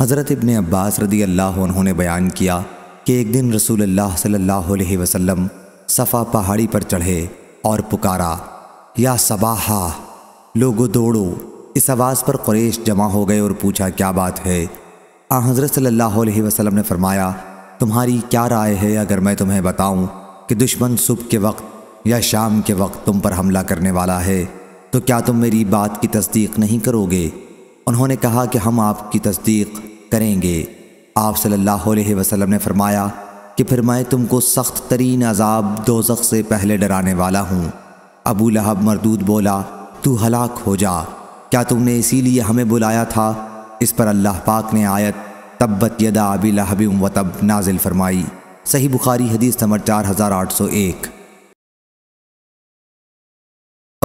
हज़रत इबन अब्बास रदी अल्लाह उन्होंने बयान किया कि एक दिन रसूल अल्लाह सल्लल्लाहु अलैहि वसल्लम सफ़ा पहाड़ी पर चढ़े और पुकारा या सबाह लोगो दौड़ो इस आवाज़ पर कुरेश जमा हो गए और पूछा क्या बात है आ हज़रत सल्लल्लाहु अलैहि ने फरमाया तुम्हारी क्या राय है अगर मैं तुम्हें बताऊँ कि दुश्मन सुबह के वक्त या शाम के वक्त तुम पर हमला करने वाला है तो क्या तुम मेरी बात की तस्दीक नहीं करोगे उन्होंने कहा कि हम आपकी तस्दीक करेंगे आप सल्लल्लाहु अलैहि वसल्लम ने फरमाया कि फिर मैं तुमको सख्त तरीन अजाब दोजख से पहले डराने वाला हूँ अबू लहब मरदूद बोला तू हलाक हो जा क्या तुमने इसीलिए हमें बुलाया था इस पर अल्लाह पाक ने आयत तब्बत यदा अबी लहब व तब नाजिल फरमाई सही बुखारी हदीस नंबर चार हज़ार आठ सौ एक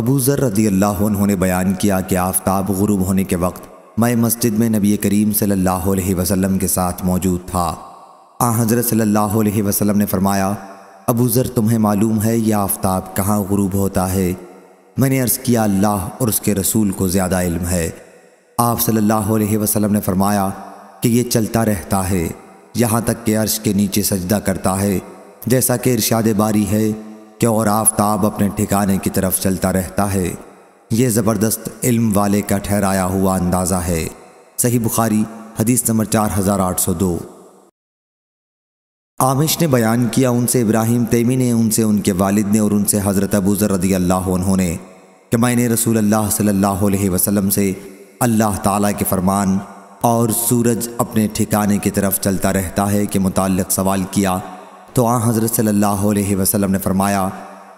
अबू ज़र रदी अल्लाह ने बयान किया कि आफ्ताब गुरूब होने के वक्त मैं मस्जिद में नबी करीम सल्लल्लाहु अलैहि वसल्लम के साथ मौजूद था आ हज़रत सल्लल्लाहु अलैहि वसल्लम ने फरमाया अबू ज़र तुम्हें मालूम है यह आफ्ताब कहाँ गुरूब होता है मैंने अर्ज़ किया अल्लाह और उसके रसूल को ज़्यादा इल्म है आप सल्लल्लाहु अलैहि वसल्लम ने फरमाया कि ये चलता रहता है यहाँ तक कि अर्श के नीचे सजदा करता है जैसा कि इरशाद बारी है कि और आफ्ताब अपने ठिकाने की तरफ चलता रहता है ये ज़बरदस्त इल्म वाले का ठहराया हुआ अंदाज़ा है सही बुखारी हदीस नंबर चार हज़ार आठ सौ दो आमिश ने बयान किया उनसे इब्राहिम तैमी ने उनसे उनके वालिद ने और उनसे हज़रत अबूज़र रदी अल्लाह ने कि मैंने रसूल अल्लाह सल्लल्लाहु अलैहि वसल्लम से अल्लाह ताला के फरमान और सूरज अपने ठिकाने की तरफ चलता रहता है के मुतक सवाल किया तो आ हज़रत सल्लल्लाहु अलैहि वसल्लम ने फरमाया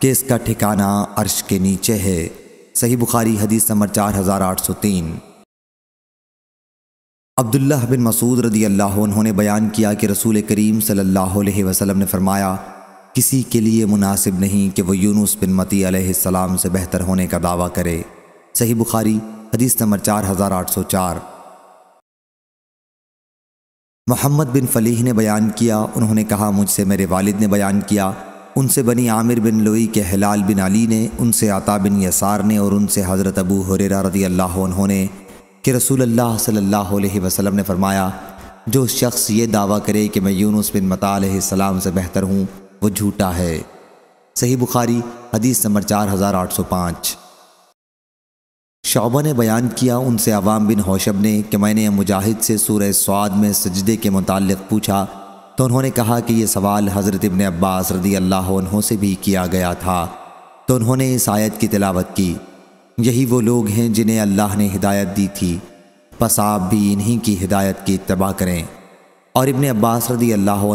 कि इसका ठिकाना अर्श के नीचे है सही बुखारी हदीस नंबर चार हज़ार आठ सौ तीन अब्दुल्ला बिन मसूद रदी अल्लाह उन्होंने बयान किया कि रसूल करीम सल्लल्लाहु अलैहि वसल्लम ने फरमाया किसी के लिए मुनासिब नहीं कि वह यूनुस बिन मती अलैहिस्सलाम से बेहतर होने का दावा करे सही बुखारी हदीस नंबर चार हज़ार आठ सौ चार मोहम्मद बिन फलीह ने बयान किया उन्होंने कहा मुझसे मेरे वालिद ने बयान किया उनसे बनी आमिर बिन लोई के हलाल बिन अली ने उनसे आता बिन यसार ने और उनसे हज़रत अबू हुरेरा रदी अल्लाह ने कि रसूल अल्लाह सल्लल्लाहु अलैहि वसल्लम ने फरमाया जो शख्स ये दावा करे कि मैं यूनुस बिन सलाम से बेहतर हूँ वो झूठा है सही बुखारी हदीस नंबर चार हज़ार आठ सौ पाँच शोबा ने बयान किया उनसे अवाम बिन होशब ने कि मैंने मुजाहिद से सूर स्वाद में सजदे के मुतल पूछा तो उन्होंने कहा कि ये सवाल हज़रत इबन अब्बास रदी अल्लाह से भी किया गया था तो उन्होंने इस आयत की तिलावत की यही वो लोग हैं जिन्हें अल्लाह ने हिदायत दी थी बस आप भी इन्हीं की हिदायत की तबाह करें और इबन अब्बास रदी अल्लाह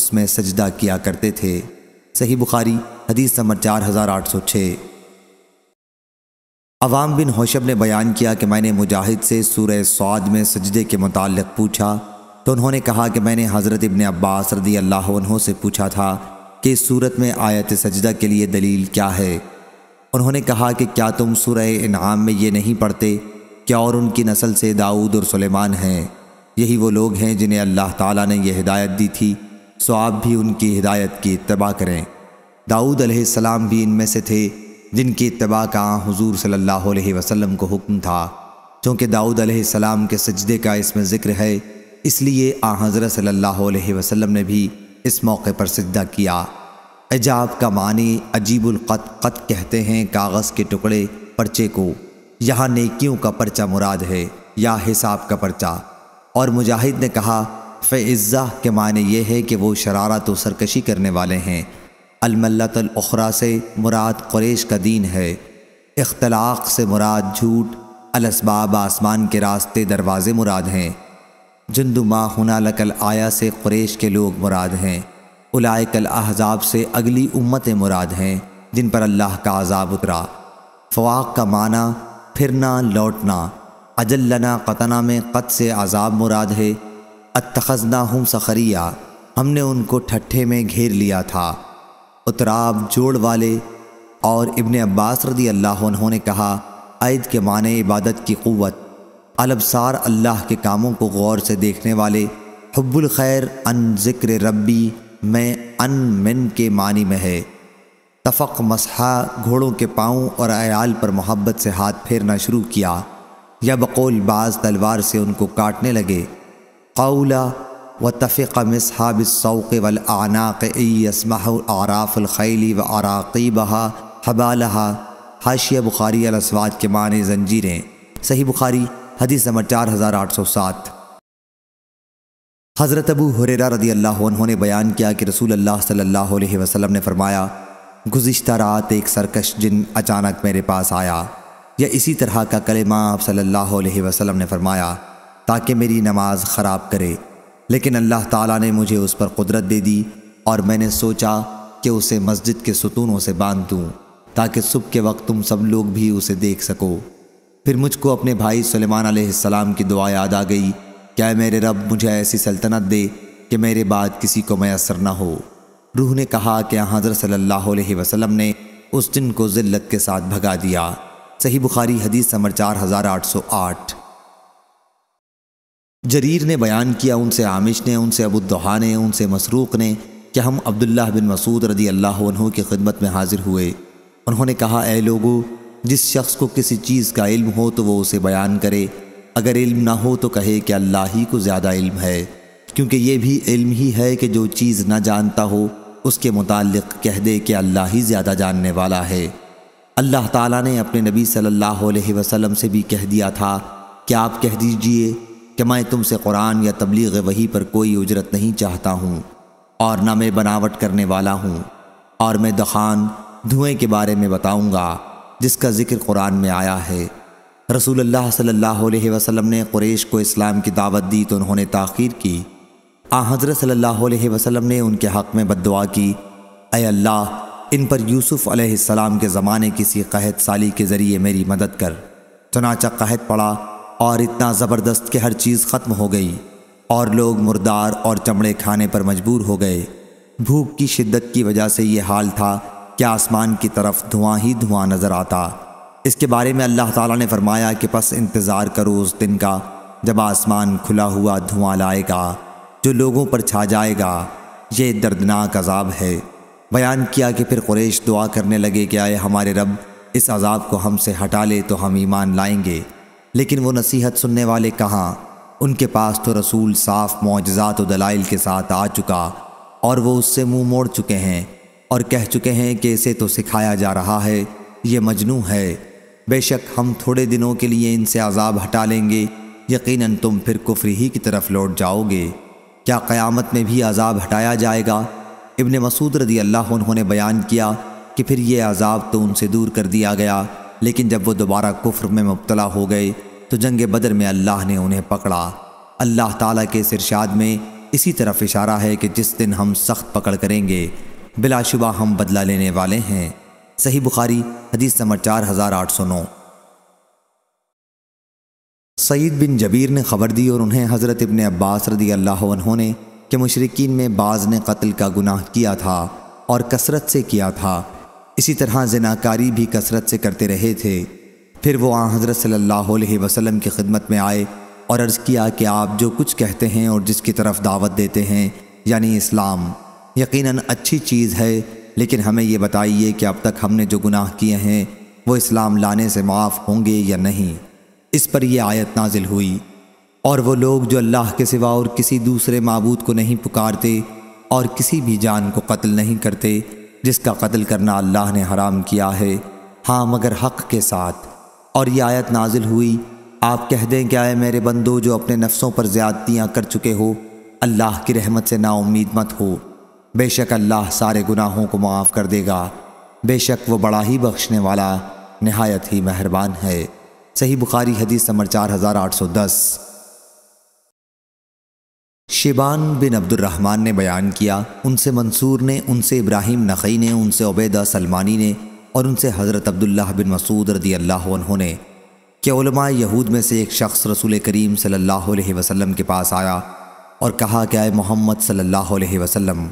उसमें सजदा किया करते थे सही बुखारी हदीस नंबर चार हज़ार आठ सौ छः अवाम बिन होशब ने बयान किया कि मैंने मुजाहिद से सूर सौद में सजदे के मुतल पूछा तो उन्होंने कहा कि मैंने हज़रत इबन अब्बास रदी अल्लाह से पूछा था कि इस सूरत में आयत सजदा के लिए दलील क्या है उन्होंने कहा कि क्या तुम सुरह इनाम में ये नहीं पढ़ते क्या और उनकी नस्ल से दाऊद और सुलेमान हैं यही वो लोग हैं जिन्हें अल्लाह ताला ने यह हिदायत दी थी सो आप भी उनकी हिदायत की इतबा करें दाऊद अलैहिस्सलाम भी इनमें से थे जिनकी इतबा का हुजूर सल्लल्लाहु अलैहि वसल्लम को हुक्म था क्योंकि दाऊद अलैहिस्सलाम के सजदे का इसमें ज़िक्र है इसलिए आ हज़रत सल्लल्लाहु अलैहि वसल्लम ने भी इस मौके पर सजदा किया एजाब का मानी अजीबुल क़त कहते हैं कागज़ के टुकड़े पर्चे को यहाँ नेकियों का पर्चा मुराद है या हिसाब का पर्चा और मुजाहिद ने कहा फ़ैज़ा के माने ये है कि वो शरारत व सरकशी करने वाले हैं अलमल्लातलखरा से मुराद क़्रेश का दीन है इख्तलाक़ से मुराद झूठ अलसबाब आसमान के रास्ते दरवाज़े मुराद हैं जंदुमा हुना लकल आया से क्रेश के लोग मुराद हैं उलायकल अहजाब से अगली उम्मत मुराद हैं जिन पर अल्लाह का आज़ाब उतरा फवाक का माना फिरना लौटना अजल्लना कतना में कत से आज़ाब मुराद है अतखजना हूँ सखरिया हमने उनको ठट्ठे में घेर लिया था उतराब जोड़ वाले और इबन अब्बास रदी अल्लाह उन्होंने कहा आयद के माने इबादत की क़वत अलबसार अल्लाह के कामों को गौर से देखने वाले हब्बुल खैर अन ज़िक्र रब्बी में अन मिन के मानी में है तफ़क मसहा घोड़ों के पाँव और आयाल पर मोहब्बत से हाथ फेरना शुरू किया या बकौल बाज तलवार से उनको काटने लगे कौला व तफ़िक मसहाबिसौक़ वल आनाक ख़ैली व आराक़ी बहा हबालहा हाशिया बुखारी अलस्वाद के माने जंजीरें सही बुखारी हदीस नंबर चार हज़ार आठ सौ सात हज़रत अबू हुरेरा रदी अल्लाह उन्होंने बयान किया कि रसूल अल्लाह सल्लल्लाहु अलैहि वसल्लम ने फरमाया गुज्त रात एक सरकश जिन अचानक मेरे पास आया या इसी तरह का कलेमा आप सल्लल्लाहु अलैहि वसल्लम ने फरमाया ताकि मेरी नमाज ख़राब करे लेकिन अल्लाह ताला ने मुझे उस पर कुदरत दे दी और मैंने सोचा कि उसे मस्जिद के सुतूनों से बांध दूँ ताकि सुबह के वक्त तुम सब लोग भी उसे देख सको फिर मुझको अपने भाई सलेमान सलाम की दुआ याद आ गई क्या मेरे रब मुझे ऐसी सल्तनत दे कि मेरे बाद किसी को मैसर ना हो रूह ने कहा कि हज़र सल्लल्लाहु अलैहि वसल्लम ने उस दिन को ज़िल्लत के साथ भगा दिया सही बुखारी हदीस नंबर चार हज़ार आठ सौ आठ जरीर ने बयान किया उनसे आमिश ने उनसे अबुद्दहा ने उनसे मसरूक़ ने कि हम अब्दुल्ला बिन मसूद रदी अल्लाह की खिदमत में हाजिर हुए उन्होंने कहा ए लोगो जिस शख्स को किसी चीज़ का इल्म हो तो वो उसे बयान करे अगर इल्म ना हो तो कहे कि अल्लाह ही को ज़्यादा इल्म है क्योंकि ये भी इल्म ही है कि जो चीज़ ना जानता हो उसके मुतालिक कह दे कि अल्लाह ही ज़्यादा जानने वाला है अल्लाह ताला ने अपने नबी सल्लल्लाहु अलैहि वसल्लम से भी कह दिया था कि आप कह दीजिए कि मैं तुमसे कुरान या तबलीग वही पर कोई उजरत नहीं चाहता हूँ और ना मैं बनावट करने वाला हूँ और मैं दखान धुएँ के बारे में बताऊँगा जिसका ज़िक्र कुरान में आया है रसूल अल्लाह सल्लल्लाहु अलैहि वसल्लम ने कुरैश को इस्लाम की दावत दी तो उन्होंने ताखीर की आ हज़रत सल्लल्लाहु अलैहि वसल्लम ने उनके हक़ में बददुआ की अय अल्लाह इन पर यूसुफ़ अलैहिस्सलाम के ज़माने किसी कहत साली के ज़रिए मेरी मदद कर चनाचा कहत पड़ा और इतना ज़बरदस्त कि हर चीज़ ख़त्म हो गई और लोग मुर्दार और चमड़े खाने पर मजबूर हो गए भूख की शिद्दत की वजह से ये हाल था कि आसमान की तरफ धुआं ही धुआं नज़र आता इसके बारे में अल्लाह ताला ने फरमाया कि बस इंतज़ार करो उस दिन का जब आसमान खुला हुआ धुआं लाएगा जो लोगों पर छा जाएगा ये दर्दनाक अजाब है बयान किया कि फिर कुरेश दुआ करने लगे कि आए हमारे रब इस अजाब को हमसे हटा ले तो हम ईमान लाएंगे लेकिन वो नसीहत सुनने वाले कहाँ उनके पास तो रसूल साफ मुआजात और दलाइल के साथ आ चुका और वो उससे मुंह मोड़ चुके हैं और कह चुके हैं कि इसे तो सिखाया जा रहा है ये मजनू है बेशक हम थोड़े दिनों के लिए इनसे अजाब हटा लेंगे यकीनन तुम फिर कुफरी ही की तरफ लौट जाओगे क्या क़यामत में भी अजाब हटाया जाएगा इबन मसूद रदी अल्लाह उन्होंने बयान किया कि फिर ये अजाब तो उनसे दूर कर दिया गया लेकिन जब वो दोबारा कुफ्र में मुबतला हो गए तो जंग बदर में अल्लाह ने उन्हें पकड़ा अल्लाह ताला के सिरशाद में इसी तरफ इशारा है कि जिस दिन हम सख्त पकड़ करेंगे बिलाशुबा हम बदला लेने वाले हैं सही बुखारी हदीस नंबर चार हज़ार आठ सौ नौ सईद बिन जबीर ने खबर दी और उन्हें हज़रत इबन अब्बास रदी अल्लाह ने कि मशरकिन में बाज़ ने कत्ल का गुनाह किया था और कसरत से किया था इसी तरह जनाकारी भी कसरत से करते रहे थे फिर वो आ हज़रत सल्लल्लाहु अलैहि वसल्लम की खिदमत में आए और अर्ज़ किया कि आप जो कुछ कहते हैं और जिसकी तरफ दावत देते हैं यानी इस्लाम यकीनन अच्छी चीज़ है लेकिन हमें ये बताइए कि अब तक हमने जो गुनाह किए हैं वो इस्लाम लाने से माफ़ होंगे या नहीं इस पर यह आयत नाजिल हुई और वो लोग जो अल्लाह के सिवा और किसी दूसरे मबूद को नहीं पुकारते और किसी भी जान को कत्ल नहीं करते जिसका कत्ल करना अल्लाह ने हराम किया है हाँ मगर हक के साथ और यह आयत नाजिल हुई आप कह दें क्या है मेरे बंदो जो अपने नफ्सों पर ज़्यादतियाँ कर चुके हो अल्लाह की रहमत से नाउमीद मत हो बेशक अल्लाह सारे गुनाहों को माफ़ कर देगा बेशक वो बड़ा ही बख्शने वाला नहायत ही मेहरबान है सही बुखारी हदीस नंबर चार हज़ार आठ सौ दस शिबान बिन अब्दुलरहमान ने बयान किया उनसे मंसूर ने उनसे इब्राहिम नख़ई ने उनसे उबैदा सलमानी ने और उनसे हज़रत अब्दुल्लाह बिन मसूद रदी अल्लाह ने क्या यहूद में से एक शख्स रसूल करीम सल्लल्लाहु अलैहि वसल्लम के पास आया और कहा क्या मोहम्मद सल्लल्लाहु अलैहि वसल्लम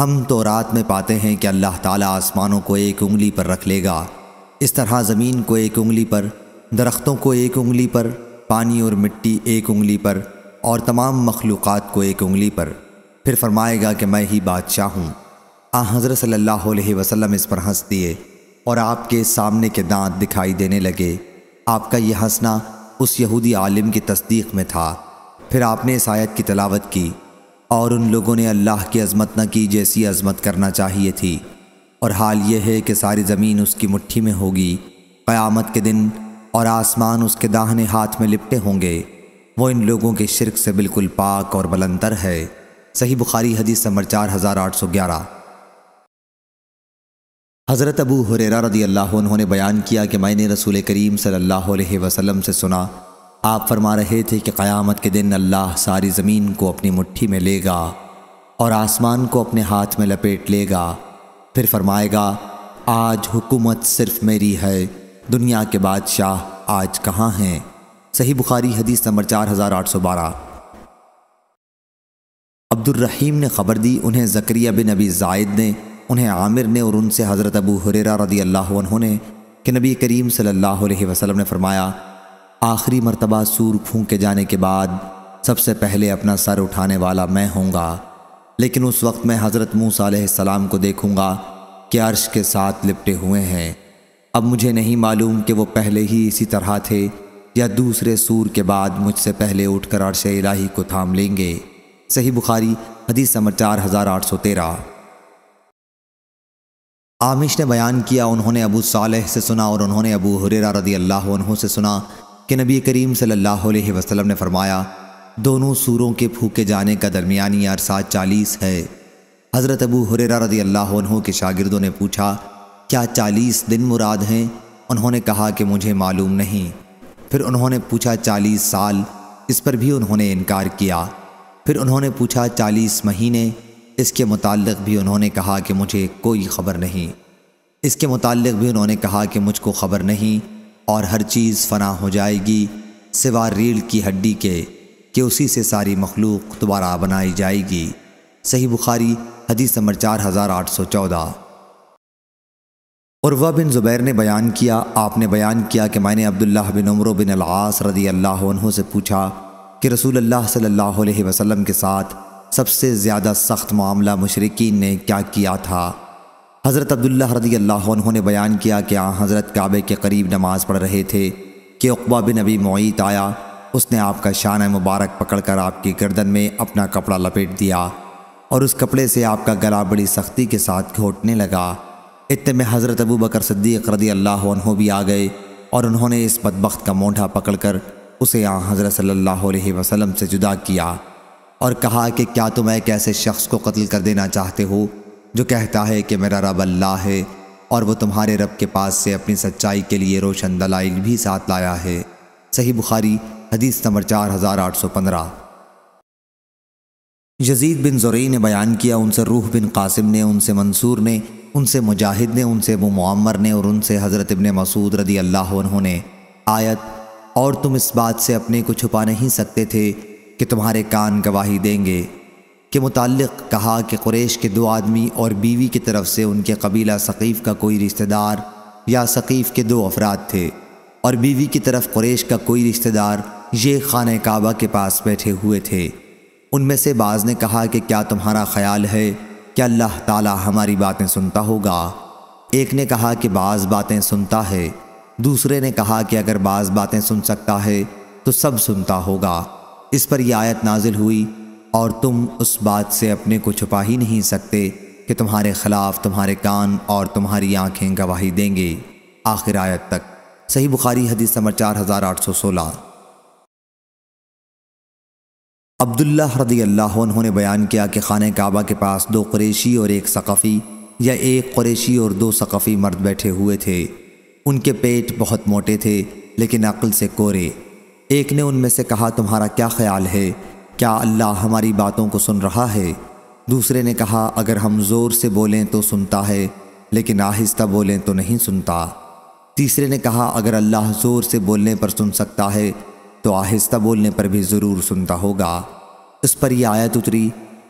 हम तो रात में पाते हैं कि अल्लाह ताला आसमानों को एक उंगली पर रख लेगा इस तरह ज़मीन को एक उंगली पर दरख्तों को एक उंगली पर पानी और मिट्टी एक उंगली पर और तमाम मखलूक़ को एक उंगली पर फिर फरमाएगा कि मैं ही बादशाह हूँ आ हज़रत सल्लल्लाहु अलैहि वसल्लम इस पर हंस दिए और आपके सामने के दांत दिखाई देने लगे आपका यह हंसना उस यहूदी आलिम की तस्दीक में था फिर आपने इस आयत की तलावत की और उन लोगों ने अल्लाह की अजमत न की जैसी अजमत करना चाहिए थी और हाल यह है कि सारी ज़मीन उसकी मुट्ठी में होगी क़यामत के दिन और आसमान उसके दाहने हाथ में लिपटे होंगे वो इन लोगों के शिरक से बिल्कुल पाक और बलंतर है सही बुखारी हदीस नंबर चार हज़ार आठ सौ ग्यारह हज़रत अबू हुरेरा रदी अल्लाह उन्होंने बयान किया कि मैंने रसूल करीम सल्लल्लाहु अलैहि वसल्लम से सुना आप फरमा रहे थे कि क़यामत के दिन अल्लाह सारी ज़मीन को अपनी मुट्ठी में लेगा और आसमान को अपने हाथ में लपेट लेगा फिर फरमाएगा आज हुकूमत सिर्फ मेरी है दुनिया के बादशाह आज कहाँ हैं सही बुखारी हदीस नंबर चार हज़ार आठ सौ बारह अब्दुलरहीम ने खबर दी उन्हें जक्रिया बिन अबी जायद ने उन्हें आमिर ने और उनसे हज़रत अबू हुरेरा रदी अल्लाह ने कि नबी करीम सल्लल्लाहु अलैहि वसल्लम ने फरमाया आखिरी मरतबा सूर के जाने के बाद सबसे पहले अपना सर उठाने वाला मैं होऊंगा लेकिन उस वक्त मैं हज़रत मूसा सलाम को देखूंगा कि अर्श के साथ लिपटे हुए हैं अब मुझे नहीं मालूम कि वो पहले ही इसी तरह थे या दूसरे सूर के बाद मुझसे पहले उठकर अर्श इलाही को थाम लेंगे सही बुखारी हदीस नंबर चार हज़ार आठ सौ तेरह आमिश ने बयान किया उन्होंने अबू साल से सुना और उन्होंने अबू हुरेरा रदी अल्लाह से सुना कि नबी करीम सल्लल्लाहु अलैहि वसल्लम ने फरमाया दोनों सूरों के फूके जाने का दरमियानी अरसा चालीस है हज़रत अबू हुररा रदी अल्लाह के शागिर्दों ने पूछा क्या चालीस दिन मुराद हैं उन्होंने कहा कि मुझे मालूम नहीं फिर उन्होंने पूछा चालीस साल इस पर भी उन्होंने इनकार किया फिर उन्होंने पूछा चालीस महीने इसके मुतालिक भी उन्होंने कहा कि मुझे कोई ख़बर नहीं इसके मुतालिक भी उन्होंने कहा कि मुझको ख़बर नहीं और हर चीज़ फना हो जाएगी सिवा रीढ़ की हड्डी के कि उसी से सारी मखलूक दोबारा बनाई जाएगी सही बुखारी हदीस नंबर चार हज़ार आठ सौ चौदह और वह बिन ज़ुबैर ने बयान किया आपने बयान किया कि मैंने अब्दुल्ला बिन उमर बिन अलास रदी अल्लाह से पूछा कि रसूल अल्लाह सल्लल्लाहु अलैहि वसल्लम के साथ सबसे ज़्यादा सख्त मामला मशरकिन ने क्या किया था हज़रत अब्दुल्ला रदी अल्लाह ने बयान किया कि आ हज़रत काबे के करीब नमाज़ पढ़ रहे थे कि अकबा बिन नबी मोईत आया उसने आपका शान मुबारक पकड़कर आपकी गर्दन में अपना कपड़ा लपेट दिया और उस कपड़े से आपका गला बड़ी सख्ती के साथ घोटने लगा इतने में हज़रत अबू बकर सद्दीक रदी अल्लाह भी आ गए और उन्होंने इस बदबख्त का पकड़ पकड़कर उसे आ हज़रत सल्लल्लाहु अलैहि वसल्लम से जुदा किया और कहा कि क्या तुम एक ऐसे शख्स को कत्ल कर देना चाहते हो जो कहता है कि मेरा रब अल्लाह है और वो तुम्हारे रब के पास से अपनी सच्चाई के लिए रोशन दलाइल भी साथ लाया है सही बुखारी हदीस नंबर चार हज़ार आठ सौ पंद्रह यजीद बिन जोरी ने बयान किया उनसे रूह बिन कासिम ने उनसे मंसूर ने उनसे मुजाहिद ने उनसे वो मुआमर ने और उनसे हज़रत इबन मसूद रदी अल्लाह उन्होंने आयत और तुम इस बात से अपने को छुपा नहीं सकते थे कि तुम्हारे कान गवाही देंगे के मुतालिक कहा कि कुरैश के दो आदमी और बीवी की तरफ से उनके कबीला सकीफ़ का कोई रिश्तेदार या सकीफ़ के दो अफराद थे और बीवी की तरफ कुरैश का कोई रिश्तेदार ये खान काबा के पास बैठे हुए थे उनमें से बाज़ ने कहा कि क्या तुम्हारा ख्याल है कि अल्लाह ताला हमारी बातें सुनता होगा एक ने कहा कि बाज़ बातें सुनता है दूसरे ने कहा कि अगर बाज़ बातें सुन सकता है तो सब सुनता होगा इस पर यह आयत नाजिल हुई और तुम उस बात से अपने को छुपा ही नहीं सकते कि तुम्हारे खिलाफ तुम्हारे कान और तुम्हारी आंखें गवाही देंगे आखिर आयत तक सही बुखारी हदीस नंबर चार हज़ार आठ सौ सोलह अब्दुल्ला रदी अल्लाह उन्होंने बयान किया कि खान काबा के पास दो कुरेशी और एक सक़फ़ी या एक कुरेशी और दो सक़फ़ी मर्द बैठे हुए थे उनके पेट बहुत मोटे थे लेकिन अक्ल से कोरे एक ने उनमें से कहा तुम्हारा क्या ख्याल है क्या अल्लाह हमारी बातों को सुन रहा है दूसरे ने कहा अगर हम ज़ोर से बोलें तो सुनता है लेकिन आहिस्ता बोलें तो नहीं सुनता तीसरे ने कहा अगर अल्लाह ज़ोर से बोलने पर सुन सकता है तो आहिस्ता बोलने पर भी ज़रूर सुनता होगा इस पर यह आयत उतरी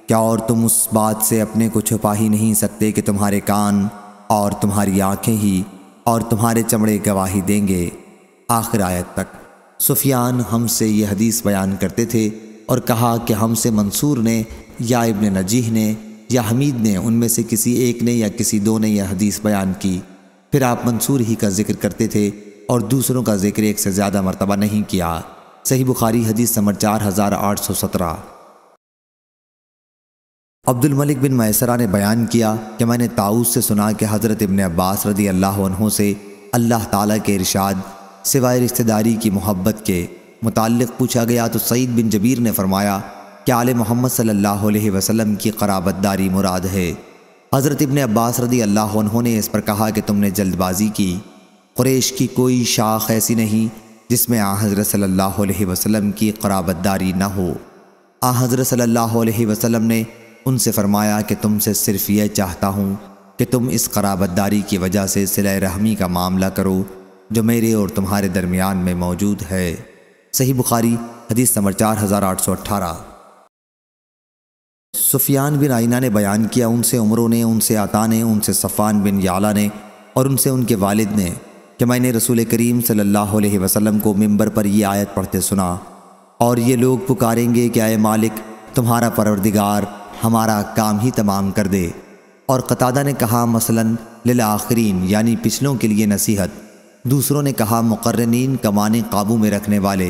क्या और तुम उस बात से अपने को छुपा ही नहीं सकते कि तुम्हारे कान और तुम्हारी आँखें ही और तुम्हारे चमड़े गवाही देंगे आखिर आयत तक सुफियान हमसे यह हदीस बयान करते थे और कहा कि हमसे मंसूर ने या इबन नजीह ने या हमीद ने उनमें से किसी एक ने या किसी दो ने यह हदीस बयान की फिर आप मंसूर ही का जिक्र करते थे और दूसरों का जिक्र एक से ज़्यादा मरतबा नहीं किया सही बुखारी हदीस नंबर चार हज़ार आठ सौ सत्रह अब्दुल मलिक बिन मैसरा ने बयान किया कि मैंने ताऊस से सुना कि हज़रत इबन अब्बास रदी अल्लाह से अल्लाह ताला के इरशाद सिवाय रिश्तेदारी की मोहब्बत के मुतल पूछा गया तो सईद बिन जबीर ने फरमाया कि आल मोहम्मद सल्ला वसल्लम की कराबतदारी मुराद है हज़रत इबन अब्बास रदी अल्लाह उन्होंने इस पर कहा कि तुमने जल्दबाजी की कुरेश की कोई शाख ऐसी नहीं जिसमें आ हज़रत अलैहि वसलम की कराबतदारी ना हो आ हज़रत सल्ला वसलम ने उनसे फरमाया कि तुमसे सिर्फ यह चाहता हूँ कि तुम इस कराबतदारी की वजह से सिल रहमी का मामला करो जो मेरे और तुम्हारे दरमियान में मौजूद है सही बुखारी हदीस नंबर चार हज़ार आठ सौ अट्ठारह सुफियान बिन आइना ने बयान किया उनसे उमरों ने उनसे आता ने उनसे सफ़ान बिन याला ने और उनसे उनके वालिद ने कि मैंने रसूल करीम सल्लल्लाहु अलैहि वसल्लम को मिंबर पर यह आयत पढ़ते सुना और ये लोग पुकारेंगे कि आए मालिक तुम्हारा परवरदिगार हमारा काम ही तमाम कर दे और कतादा ने कहा मसलन लिल आखरीन यानी पिछलों के लिए नसीहत दूसरों ने कहा मुकर्रनीन कमाने काबू में रखने वाले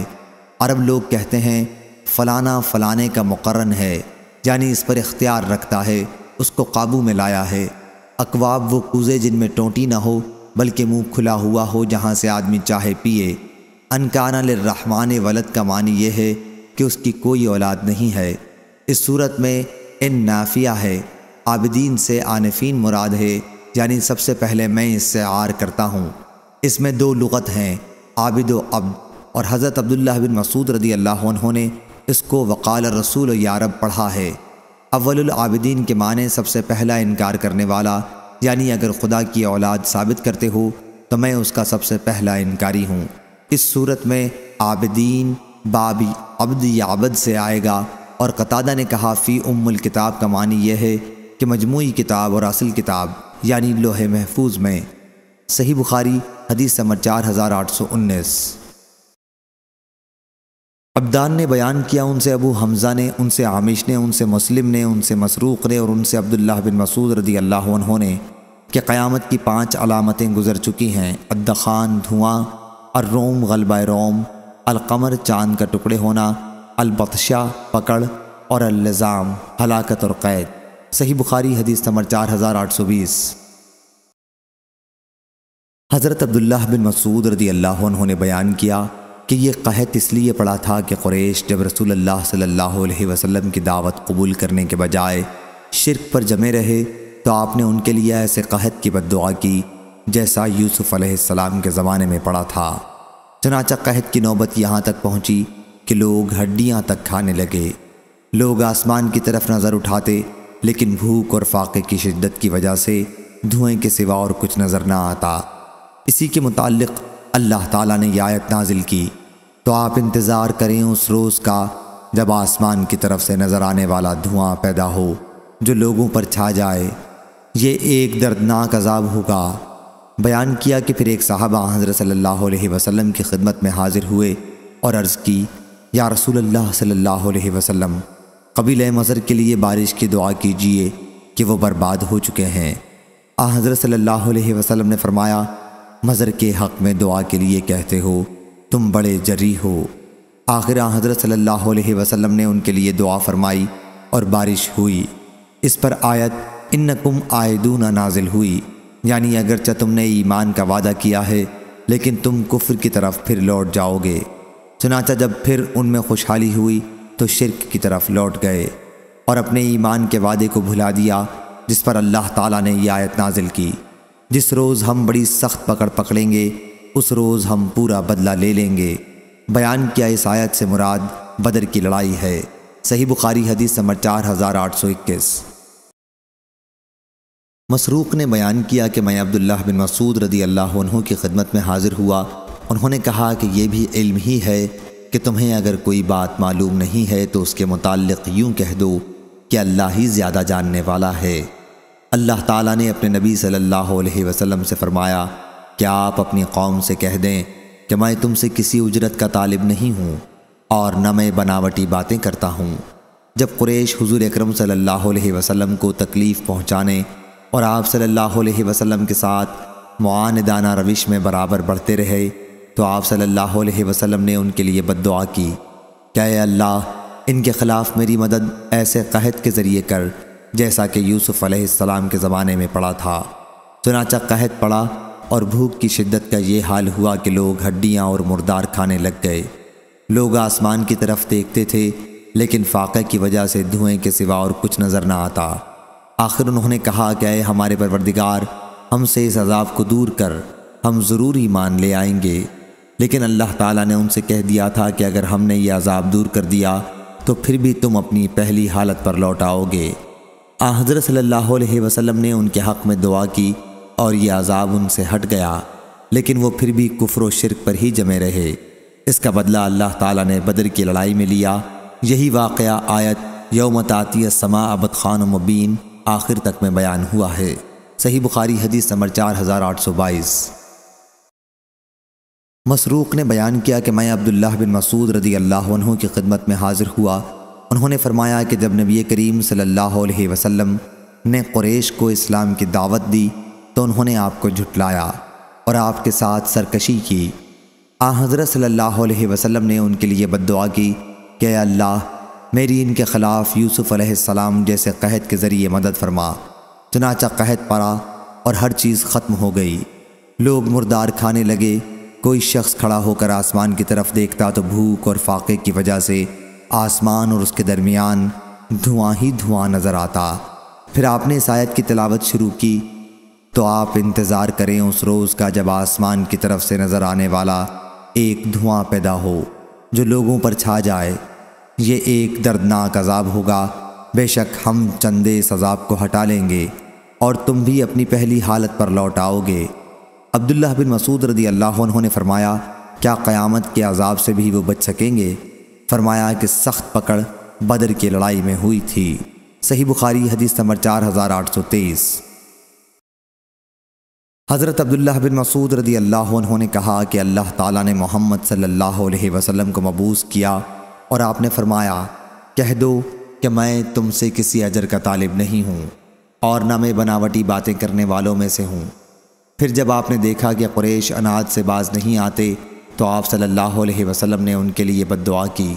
अरब लोग कहते हैं फ़लाना फ़लाने का मुकर्रन है यानी इस पर इख्तियार रखता है उसको काबू में लाया है अकवाब वो कूज़े जिनमें टोटी ना हो बल्कि मुंह खुला हुआ हो जहाँ से आदमी चाहे पिए अनकाना रहमान वलद का मानी यह है कि उसकी कोई औलाद नहीं है इस सूरत में इन नाफिया है आबदीन से आनफीन मुराद है यानी सबसे पहले मैं इससे आर करता हूँ इसमें दो लुगत हैं आबिद अब्द और हज़रत अब्दुल्ला बिन मसूद रदी अल्लाह उन्होंने इसको वकाल रसूल यारब पढ़ा है अव्वलआबिदीन के माने सबसे पहला इनकार करने वाला यानी अगर खुदा की औलाद साबित करते हो तो मैं उसका सबसे पहला इनकारी हूँ इस सूरत में आबिदीन बाबी अब्द याबद से आएगा और कतादा ने कहा फ़ी उम्मुल किताब का मानी यह है कि मजमू किताब और असल किताब यानी लोहे महफूज में सही बुखारी हदीस नंबर चार हज़ार आठ सौ उन्नीस अब्दान ने बयान किया उनसे अबू हमज़ा ने उनसे आमिश ने उनसे मुस्लिम ने उनसे मसरूक़ ने और उनसे अब्दुल्ला बिन मसूद रदी अल्लाह ने कि क़यामत की पाँच अलामतें गुजर चुकी हैं अद्दखान धुआँ अर्रोम गलबा रोम अलकमर चांद का टुकड़े होना अलबतशा पकड़ और अलज़ाम हलाकत और क़ैद सही बुखारी हदीस नंबर चार हज़ार आठ सौ बीस हज़रत अब्दुल्ला बिन मसूद रदी अल्लाह उन्होंने बयान किया कि यह कहत इसलिए पड़ा था कि कुरैश जब रसूल अल्लाह सल्लल्लाहु अलैहि की दावत कबूल करने के बजाय शिरक पर जमे रहे तो आपने उनके लिए ऐसे कहत की बदुआ की जैसा यूसुफ़ अलैहिस्सलाम के ज़माने में पड़ा था चनाचा कहत की नौबत यहाँ तक पहुँची कि लोग हड्डियाँ तक खाने लगे लोग आसमान की तरफ नज़र उठाते लेकिन भूख और फाके की शिद्दत की वजह से धुएं के सिवा और कुछ नज़र न आता इसी के मुतालिक अल्लाह ताला ने यह आयत नाजिल की तो आप इंतज़ार करें उस रोज़ का जब आसमान की तरफ से नज़र आने वाला धुआं पैदा हो जो लोगों पर छा जाए ये एक दर्दनाक अजाब होगा बयान किया कि फिर एक साहबा हज़रत सल्लल्लाहु अलैहि वसल्लम की खिदमत में हाजिर हुए और अर्ज़ की या रसूल अल्लाह सल्लल्लाहु अलैहि वसल्लम कबील मज़र के लिए बारिश की दुआ कीजिए कि वो बर्बाद हो चुके हैं आ हज़रत सल्लल्लाहु अलैहि वसल्लम ने फरमाया मज़र के हक़ में दुआ के लिए कहते हो तुम बड़े जरी हो आखिर हज़रत सल्लल्लाहु अलैहि वसल्लम ने उनके लिए दुआ फरमाई और बारिश हुई इस पर आयत इन नकुम आयदून नाजिल हुई यानी अगरचा तुमने ईमान का वादा किया है लेकिन तुम कुफर की तरफ फिर लौट जाओगे चुनाचा जब फिर उनमें खुशहाली हुई तो शिरक की तरफ लौट गए और अपने ईमान के वादे को भुला दिया जिस पर अल्लाह ताला ने यह आयत नाजिल की जिस रोज़ हम बड़ी सख्त पकड़ पकड़ेंगे उस रोज़ हम पूरा बदला ले लेंगे बयान किया इस आयत से मुराद बदर की लड़ाई है सही बुखारी हदीस नंबर चार हज़ार आठ सौ इक्कीस मसरूक ने बयान किया कि मैं अब्दुल्ला बिन मसूद रदी अल्लाह की खिदमत में हाज़िर हुआ उन्होंने कहा कि यह भी इल्म ही है कि तुम्हें अगर कोई बात मालूम नहीं है तो उसके मुतालिक यूँ कह दो कि अल्लाह ही ज़्यादा जानने वाला है अल्लाह ताला ने अपने नबी सल्लल्लाहु अलैहि वसल्लम से फ़रमाया कि आप अपनी कौम से कह दें कि मैं तुमसे किसी उजरत का तालिब नहीं हूँ और न मैं बनावटी बातें करता हूँ जब कुरेश हुजूर अकरम सल्लल्लाहु अलैहि वसल्लम को तकलीफ़ पहुँचाने और आप सल्लल्लाहु अलैहि वसल्लम के साथ मुआनदाना रविश में बराबर बढ़ते रहे तो आप सल्लल्लाहु अलैहि वसल्लम ने उनके लिए बददुआ की क्या अल्लाह इनके ख़िलाफ़ मेरी मदद ऐसे कहत के ज़रिए कर जैसा कि यूसुफ अलैहिस्सलाम के ज़माने में पड़ा था चुनाचा कहत पड़ा और भूख की शिद्दत का ये हाल हुआ कि लोग हड्डियाँ और मुर्दार खाने लग गए लोग आसमान की तरफ देखते थे लेकिन फाके की वजह से धुएं के सिवा और कुछ नज़र ना आता आखिर उन्होंने कहा कि अय हमारे परवरदिगार हमसे इस अजाब को दूर कर हम ज़रूर ईमान ले आएंगे लेकिन अल्लाह ताला ने उनसे कह दिया था कि अगर हमने ये अजाब दूर कर दिया तो फिर भी तुम अपनी पहली हालत पर लौट आओगे हज़रत सल्लल्लाहु वसलम ने उनके हक़ में दुआ की और ये अजाब उनसे हट गया लेकिन वो फिर भी कुफर शिरक पर ही जमे रहे इसका बदला अल्लाह ताला ने बदर की लड़ाई में लिया यही वाक़ आयत यौम ताती समा अबद खान मुबीन आखिर तक में बयान हुआ है सही बुखारी हदीस समर चार हज़ार आठ सौ बाईस मसरूक़ ने बयान किया कि मैं अब्दुल्ला बिन मसूद रदी अल्लाह की खिदमत में हाज़िर हुआ उन्होंने फरमाया कि जब नबी करीम सल्लल्लाहु अलैहि वसल्लम ने कुरैश को इस्लाम की दावत दी तो उन्होंने आपको झुटलाया और आपके साथ सरकशी की आ हज़रत सल्लल्लाहु अलैहि वसल्लम ने उनके लिए बददुआ की कि अल्लाह मेरी इनके ख़िलाफ़ यूसुफ़ सलाम जैसे कहत के ज़रिए मदद फरमा चनाचा कहत पड़ा और हर चीज़ ख़त्म हो गई लोग मुर्दार खाने लगे कोई शख्स खड़ा होकर आसमान की तरफ देखता तो भूख और फाके की वजह से आसमान और उसके दरमियान धुआं ही धुआं नज़र आता फिर आपने इस आयत की तिलावत शुरू की तो आप इंतज़ार करें उस रोज़ का जब आसमान की तरफ से नज़र आने वाला एक धुआं पैदा हो जो लोगों पर छा जाए ये एक दर्दनाक अजाब होगा बेशक हम चंदे इस अजाब को हटा लेंगे और तुम भी अपनी पहली हालत पर लौट आओगे अब्दुल्ला बिन मसूद रदी अल्लाह ने फरमाया क्या क़यामत के अजाब से भी वो बच सकेंगे फरमाया कि सख्त पकड़ बदर की लड़ाई में हुई थी सही बुखारी हदीस नंबर चार हज़ार आठ सौ तेईस हज़रत अब्दुल्ला बिन मसूद रदी अल्लाह ने कहा कि अल्लाह ताला ने मोहम्मद सल्लल्लाहु अलैहि वसल्लम को मबूस किया और आपने फरमाया कह दो कि मैं तुमसे किसी अजर का तालिब नहीं हूँ और न मैं बनावटी बातें करने वालों में से हूँ फिर जब आपने देखा कि कुरेश अनाज से बाज नहीं आते तो आप सल्लल्लाहु अलैहि वसल्लम ने उनके लिए बद दुआ की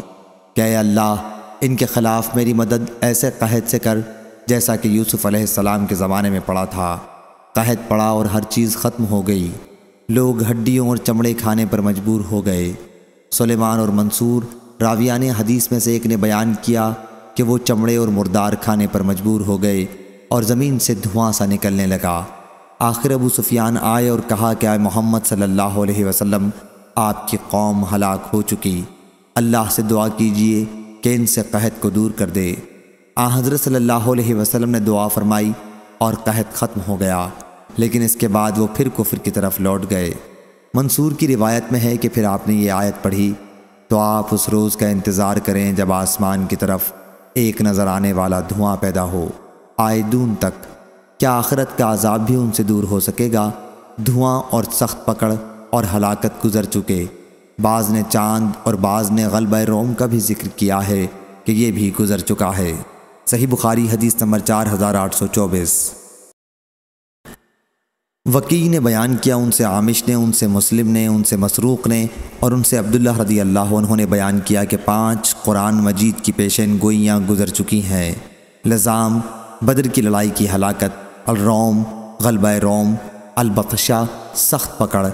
क्या अल्लाह इनके ख़िलाफ़ मेरी मदद ऐसे कहद से कर जैसा कि यूसुफ़ अलैहिस्सलाम के ज़माने में पड़ा था कहद पड़ा और हर चीज़ ख़त्म हो गई लोग हड्डियों और चमड़े खाने पर मजबूर हो गए सुलेमान और मंसूर रावियान हदीस में से एक ने बयान किया कि वो चमड़े और मुर्दार खाने पर मजबूर हो गए और ज़मीन से धुआं सा निकलने लगा आखिर अबू सुफियान आए और कहा कि आए मोहम्मद सल्लल्लाहु अलैहि वसल्लम आपकी कौम हलाक हो चुकी अल्लाह से दुआ कीजिए कि इनसे कहत को दूर कर दे आ हज़रत सल्लल्लाहु अलैहि वसल्लम ने दुआ फरमाई और कहत ख़त्म हो गया लेकिन इसके बाद वो फिर कुफर की तरफ लौट गए मंसूर की रिवायत में है कि फिर आपने ये आयत पढ़ी तो आप उस रोज़ का इंतज़ार करें जब आसमान की तरफ एक नज़र आने वाला धुआं पैदा हो आए दून तक क्या आखरत का आज़ाब भी उनसे दूर हो सकेगा धुआं और सख्त पकड़ और हलाकत गुज़र चुके बाज़ ने चांद और बाज़ ने गलब रोम का भी जिक्र किया है कि ये भी गुज़र चुका है सही बुखारी हदीस नंबर चार हज़ार आठ सौ चौबीस वकी ने बयान किया उनसे आमिश ने उनसे मुस्लिम ने उनसे मसरूक़ ने और उनसे अब्दुल्ला रदी अल्लाह उन्होंने बयान किया कि पाँच कुरान मजीद की पेशन गोइयाँ गुजर चुकी हैं लजाम बदर की लड़ाई की हलाकत अलरोम गलब रोम अलबशा सख्त पकड़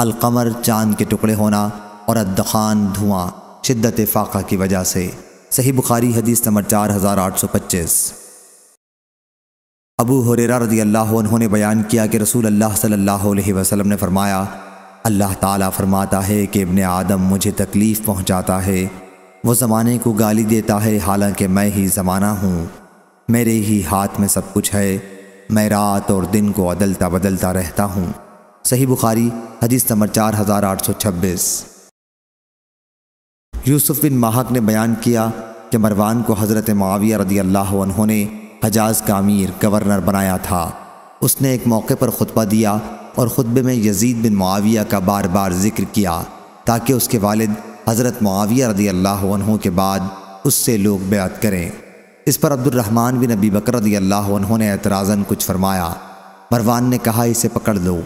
अलकमर चांद के टुकड़े होना और अदखान धुआं शिद्दत फाका की वजह से सही बुखारी हदीस नंबर चार हज़ार आठ सौ पच्चीस अबू हुरेरा रजी अल्लाह उन्होंने बयान किया कि रसूल अल्लाह सल्लल्लाहु अलैहि वसल्लम ने फरमाया अल्लाह ताला फरमाता है कि इबन आदम मुझे तकलीफ़ पहुंचाता है वो ज़माने को गाली देता है हालांकि मैं ही ज़माना हूँ मेरे ही हाथ में सब कुछ है मैं रात और दिन को अदलता बदलता रहता हूँ सही बुखारी हदीस नंबर चार हज़ार आठ सौ छब्बीस यूसुफ बिन माहक ने बयान किया कि मरवान को हज़रत माविया रदी अल्लाह ने हजाज का अमीर गवर्नर बनाया था उसने एक मौके पर खुतबा दिया और ख़ुतबे में यजीद बिन माविया का बार बार जिक्र किया ताकि उसके वालिद हज़रत माविया रदी अल्लाह के बाद उससे लोग बेअत करें इस पर अब्दुलरहमान बिन अबी बकर रदी अल्लाह ने एतराज़न कुछ फरमाया मरवान ने कहा इसे पकड़ लो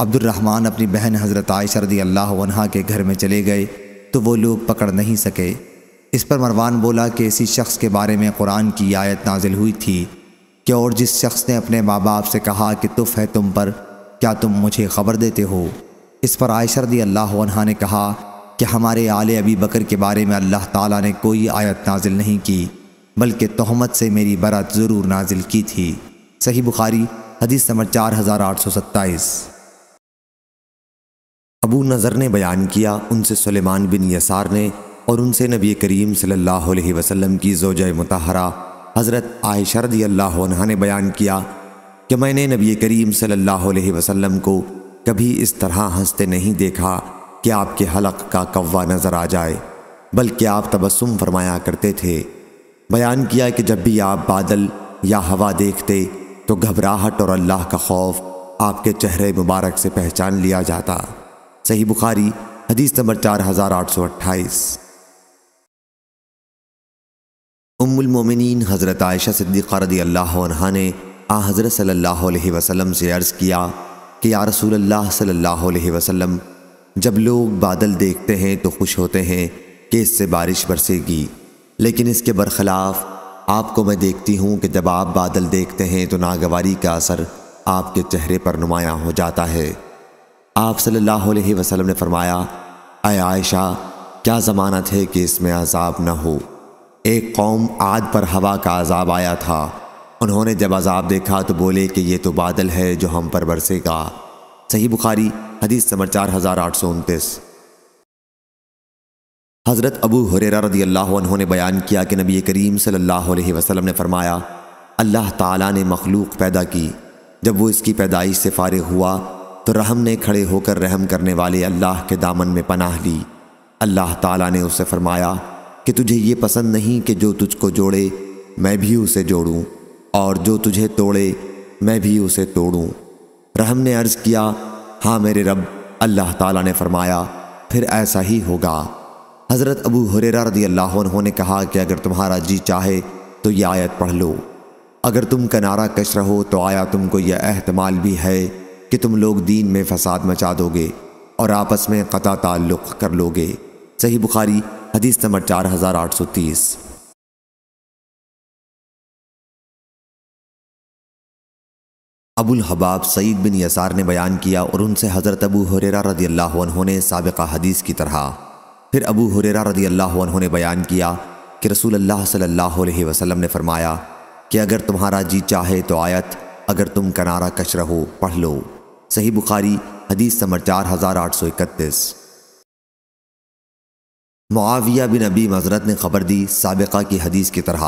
अब्दुलरहमान अपनी बहन हज़रत आयशा रदी अल्लाह वनहा के घर में चले गए तो वो लोग पकड़ नहीं सके इस पर मरवान बोला कि इसी शख्स के बारे में कुरान की आयत नाजिल हुई थी कि और जिस शख्स ने अपने माँ बाप से कहा कि तुफ है तुम पर क्या तुम मुझे ख़बर देते हो इस पर आयशा रदी अल्लाह वनहा ने कहा कि हमारे आले अबी बकर के बारे में अल्लाह ताला ने कोई आयत नाजिल नहीं की बल्कि तहमत से मेरी बरत ज़रूर नाजिल की थी सही बुखारी हदीस नंबर चार हज़ार आठ सौ सत्ताईस अबू नज़र ने बयान किया उनसे सलेमान बिन यसार ने और उनसे नबी करीम सल्लल्लाहु अलैहि वसल्लम की जोज मतहरा हज़रत आयशा रदी अल्लाह ने बयान किया कि मैंने नबी करीम सल्लल्लाहु अलैहि वसल्लम को कभी इस तरह हंसते नहीं देखा कि आपके हलक का कौवा नज़र आ जाए बल्कि आप तबस्सुम फरमाया करते थे बयान किया कि जब भी आप बादल या हवा देखते तो घबराहट और अल्लाह का खौफ आपके चेहरे मुबारक से पहचान लिया जाता सही बुखारी हदीस नंबर चार हज़ार आठ सौ अट्ठाईस उम्मिन हज़रत आयशा सिद्दीक़ा अल्लाह ने आ हज़रत सल्लल्लाहु अलैहि वसल्लम से अर्ज़ किया कि या रसूल अल्लाह सल्लल्लाहु अलैहि वसल्लम जब लोग बादल देखते हैं तो खुश होते हैं कि इससे बारिश बरसेगी लेकिन इसके बरखिलाफ़ आपको मैं देखती हूँ कि जब आप बादल देखते हैं तो नागवारी का असर आपके चेहरे पर नुमाया हो जाता है आप सल्लल्लाहु अलैहि वसल्लम ने फरमाया अय आयशा क्या ज़माना थे कि इसमें अजाब न हो एक कौम आद पर हवा का अजाब आया था उन्होंने जब अजाब देखा तो बोले कि ये तो बादल है जो हम पर बरसेगा सही बुखारी हदीस समर चार हज़ार आठ सौ उनतीस हज़रत अबू हुरेरा रदी अल्लाह ने बयान किया कि नबी करीम सल्लल्लाहु अलैहि वसल्लम ने फरमाया अल्लाह ताला ने मखलूक पैदा की जब वो इसकी पैदाइश से फारिग हुआ तो रहम ने खड़े होकर रहम करने वाले अल्लाह के दामन में पनाह ली अल्लाह ताला ने उसे फरमाया कि तुझे ये पसंद नहीं कि जो तुझको जोड़े मैं भी उसे जोड़ूं और जो तुझे तोड़े मैं भी उसे तोड़ूं रहम ने अर्ज़ किया हाँ मेरे रब अल्लाह ताला ने फरमाया फिर ऐसा ही होगा हज़रत अबू हुर रदी अल्लाह उन्होंने कहा कि अगर तुम्हारा जी चाहे तो यह आयत पढ़ लो अगर तुम कनारा कश रहो तो आया तुमको यह अहतमाल भी है कि तुम लोग दीन में फसाद मचा दोगे और आपस में कता ताल्लुक़ कर लोगे सही बुखारी हदीस नंबर चार हज़ार आठ सौ तीस अबुल हबाब सईद बिन यसार ने बयान किया और उनसे हज़रत अबू हुरेरा रदी अल्लाह ने सबका हदीस की तरह फिर अबू हुरेरा रदी अल्लाह ने बयान किया कि रसूल अल्लाह सल्लल्लाहु अलैहि वसल्लम ने फरमाया कि अगर तुम्हारा जी चाहे तो आयत अगर तुम कनारा कश रहो पढ़ लो सही बुखारी हदीस नंबर चार हज़ार आठ सौ इकतीस मुआविया बिन अबी मजरत ने खबर दी सबका की हदीस की तरह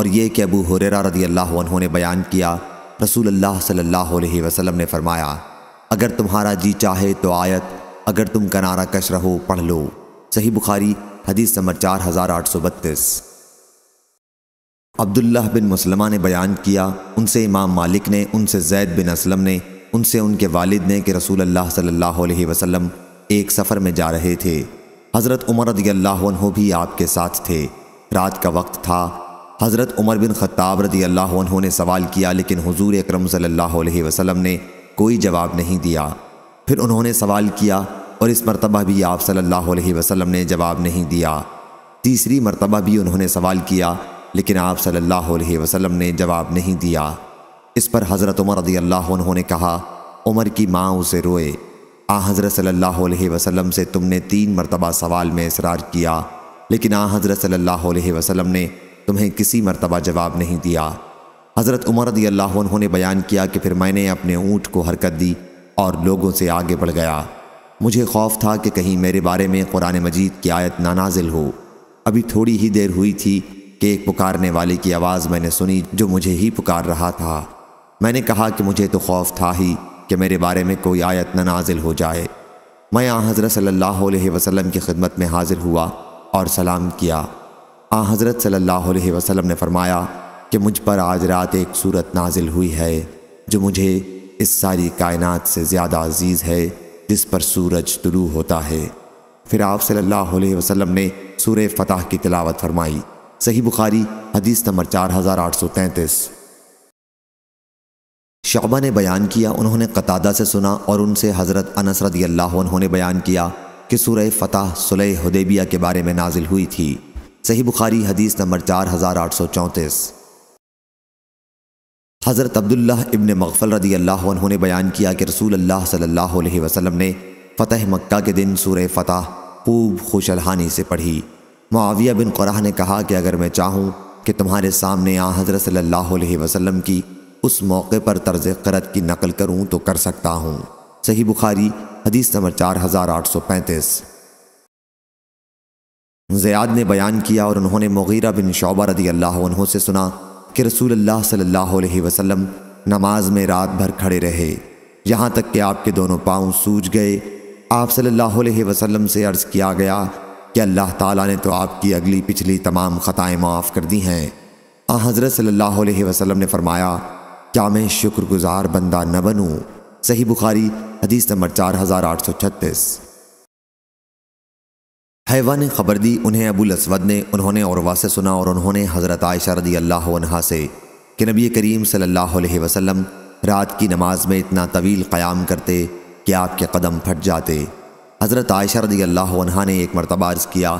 और ये कि अबू हुरेरा रदी अल्लाह ने बयान किया रसूल अल्लाह सल्लल्लाहु अलैहि वसल्लम ने फरमाया अगर तुम्हारा जी चाहे तो आयत अगर तुम कनारा कश रहो पढ़ लो सही बुखारी हदीस नंबर चार हज़ार आठ सौ बत्तीस अब्दुल्ला बिन मुसलमा ने बयान किया उनसे इमाम मालिक ने उनसे जैद बिन असलम ने उनसे उनके वालिद ने कि रसूल अल्लाह सल्लल्लाहु अलैहि वसल्लम एक सफ़र में जा रहे थे हज़रत उमर अल्लाह भी आपके साथ थे रात का वक्त था हज़रत उमर बिन ख़त्ताब रदी अल्लाह ने सवाल किया लेकिन हुजूर अकरम सल्लल्लाहु अलैहि वसल्लम ने कोई जवाब नहीं दिया फिर उन्होंने सवाल किया और इस मरतबा भी आप सल्लल्लाहु अलैहि वसल्लम ने जवाब नहीं दिया तीसरी मरतबा भी उन्होंने सवाल किया लेकिन आप सल्लल्लाहु अलैहि वसल्लम ने जवाब नहीं दिया इस पर हज़रत उमर रदी अल्लाह उन्होंने कहा उमर की माँ उसे रोए आ हज़रत सल्ला वसम से तुमने तीन मरतबा सवाल में इसरार किया लेकिन आ हज़रत सल्ला वसम ने तुम्हें किसी मरतबा जवाब नहीं दिया हज़रत उमर रदी अल्लाह उन्होंने बयान किया कि फिर मैंने अपने ऊँट को हरकत दी और लोगों से आगे बढ़ गया मुझे खौफ था कि कहीं मेरे बारे में कुरान मजीद की आयत ना नाजिल हो अभी थोड़ी ही देर हुई थी कि एक पुकारने वाले की आवाज़ मैंने सुनी जो मुझे ही पुकार रहा था मैंने कहा कि मुझे तो खौफ था ही कि मेरे बारे में कोई आयत न नाजिल हो जाए मैं आ हज़रत सल्ला वसल्लम की खिदमत में हाजिर हुआ और सलाम किया आ हज़रत अलैहि वसलम ने फरमाया कि मुझ पर आज रात एक सूरत नाजिल हुई है जो मुझे इस सारी कायनात से ज़्यादा अजीज़ है जिस पर सूरज तुलू होता है फिर आप अलैहि वसलम ने सूर फ़तह की तिलावत फरमाई सही बुखारी हदीस नंबर चार हज़ार आठ सौ तैंतीस शबा ने बयान किया उन्होंने कतादा से सुना और उनसे हज़रत अनस रदी अल्लाह उन्होंने बयान किया कि सूरह फ़तह सुलह हदेबिया के बारे में नाजिल हुई थी सही बुखारी हदीस नंबर चार हज़ार आठ सौ चौंतीस हज़रत अब्दुल्ला इबन मगफ़ल रदी अल्लाह उन्होंने बयान किया कि रसूल अल्लाह सल्लल्लाहु अलैहि वसल्लम ने फ़तह मक्का के दिन सूरह फ़तह खूब खुशलहानी से पढ़ी मुआविया बिन क़्राह ने कहा कि अगर मैं चाहूँ कि तुम्हारे सामने आ हज़रत सल्ला अलैहि की उस मौके पर तर्ज करत की नकल करूं तो कर सकता हूँ सही बुखारी हदीस नंबर चार हज़ार आठ सौ पैंतीस ज़याद ने बयान किया और उन्होंने मुगीरा बिन शौबा रदी अल्लाह से सुना कि रसूल अल्लाह सल्लल्लाहु अलैहि वसल्लम नमाज में रात भर खड़े रहे यहाँ तक कि आपके दोनों पाँव सूज गए आप सल्लल्लाहु अलैहि वसल्लम से अर्ज़ किया गया कि अल्लाह ताला ने तो आपकी अगली पिछली तमाम ख़ताएँ माफ़ कर दी हैं आ हज़रत सल्लल्लाहु अलैहि वसल्लम ने फरमाया क्या मैं शुक्रगुजार बंदा न बनूं सही बुखारी हदीस नंबर चार हज़ार आठ सौ छत्तीस हैवा ने खबर दी उन्हें अबुल असवद ने उन्होंने और वासे सुना और उन्होंने हज़रत आयशा रदी अल्लाह से कि नबी करीम सल्लल्लाहु अलैहि वसल्लम रात की नमाज में इतना तवील क़याम करते कि आपके कदम फट जाते हज़रत आयशा रदी अल्लाह ने एक मरतबा अर्ज़ किया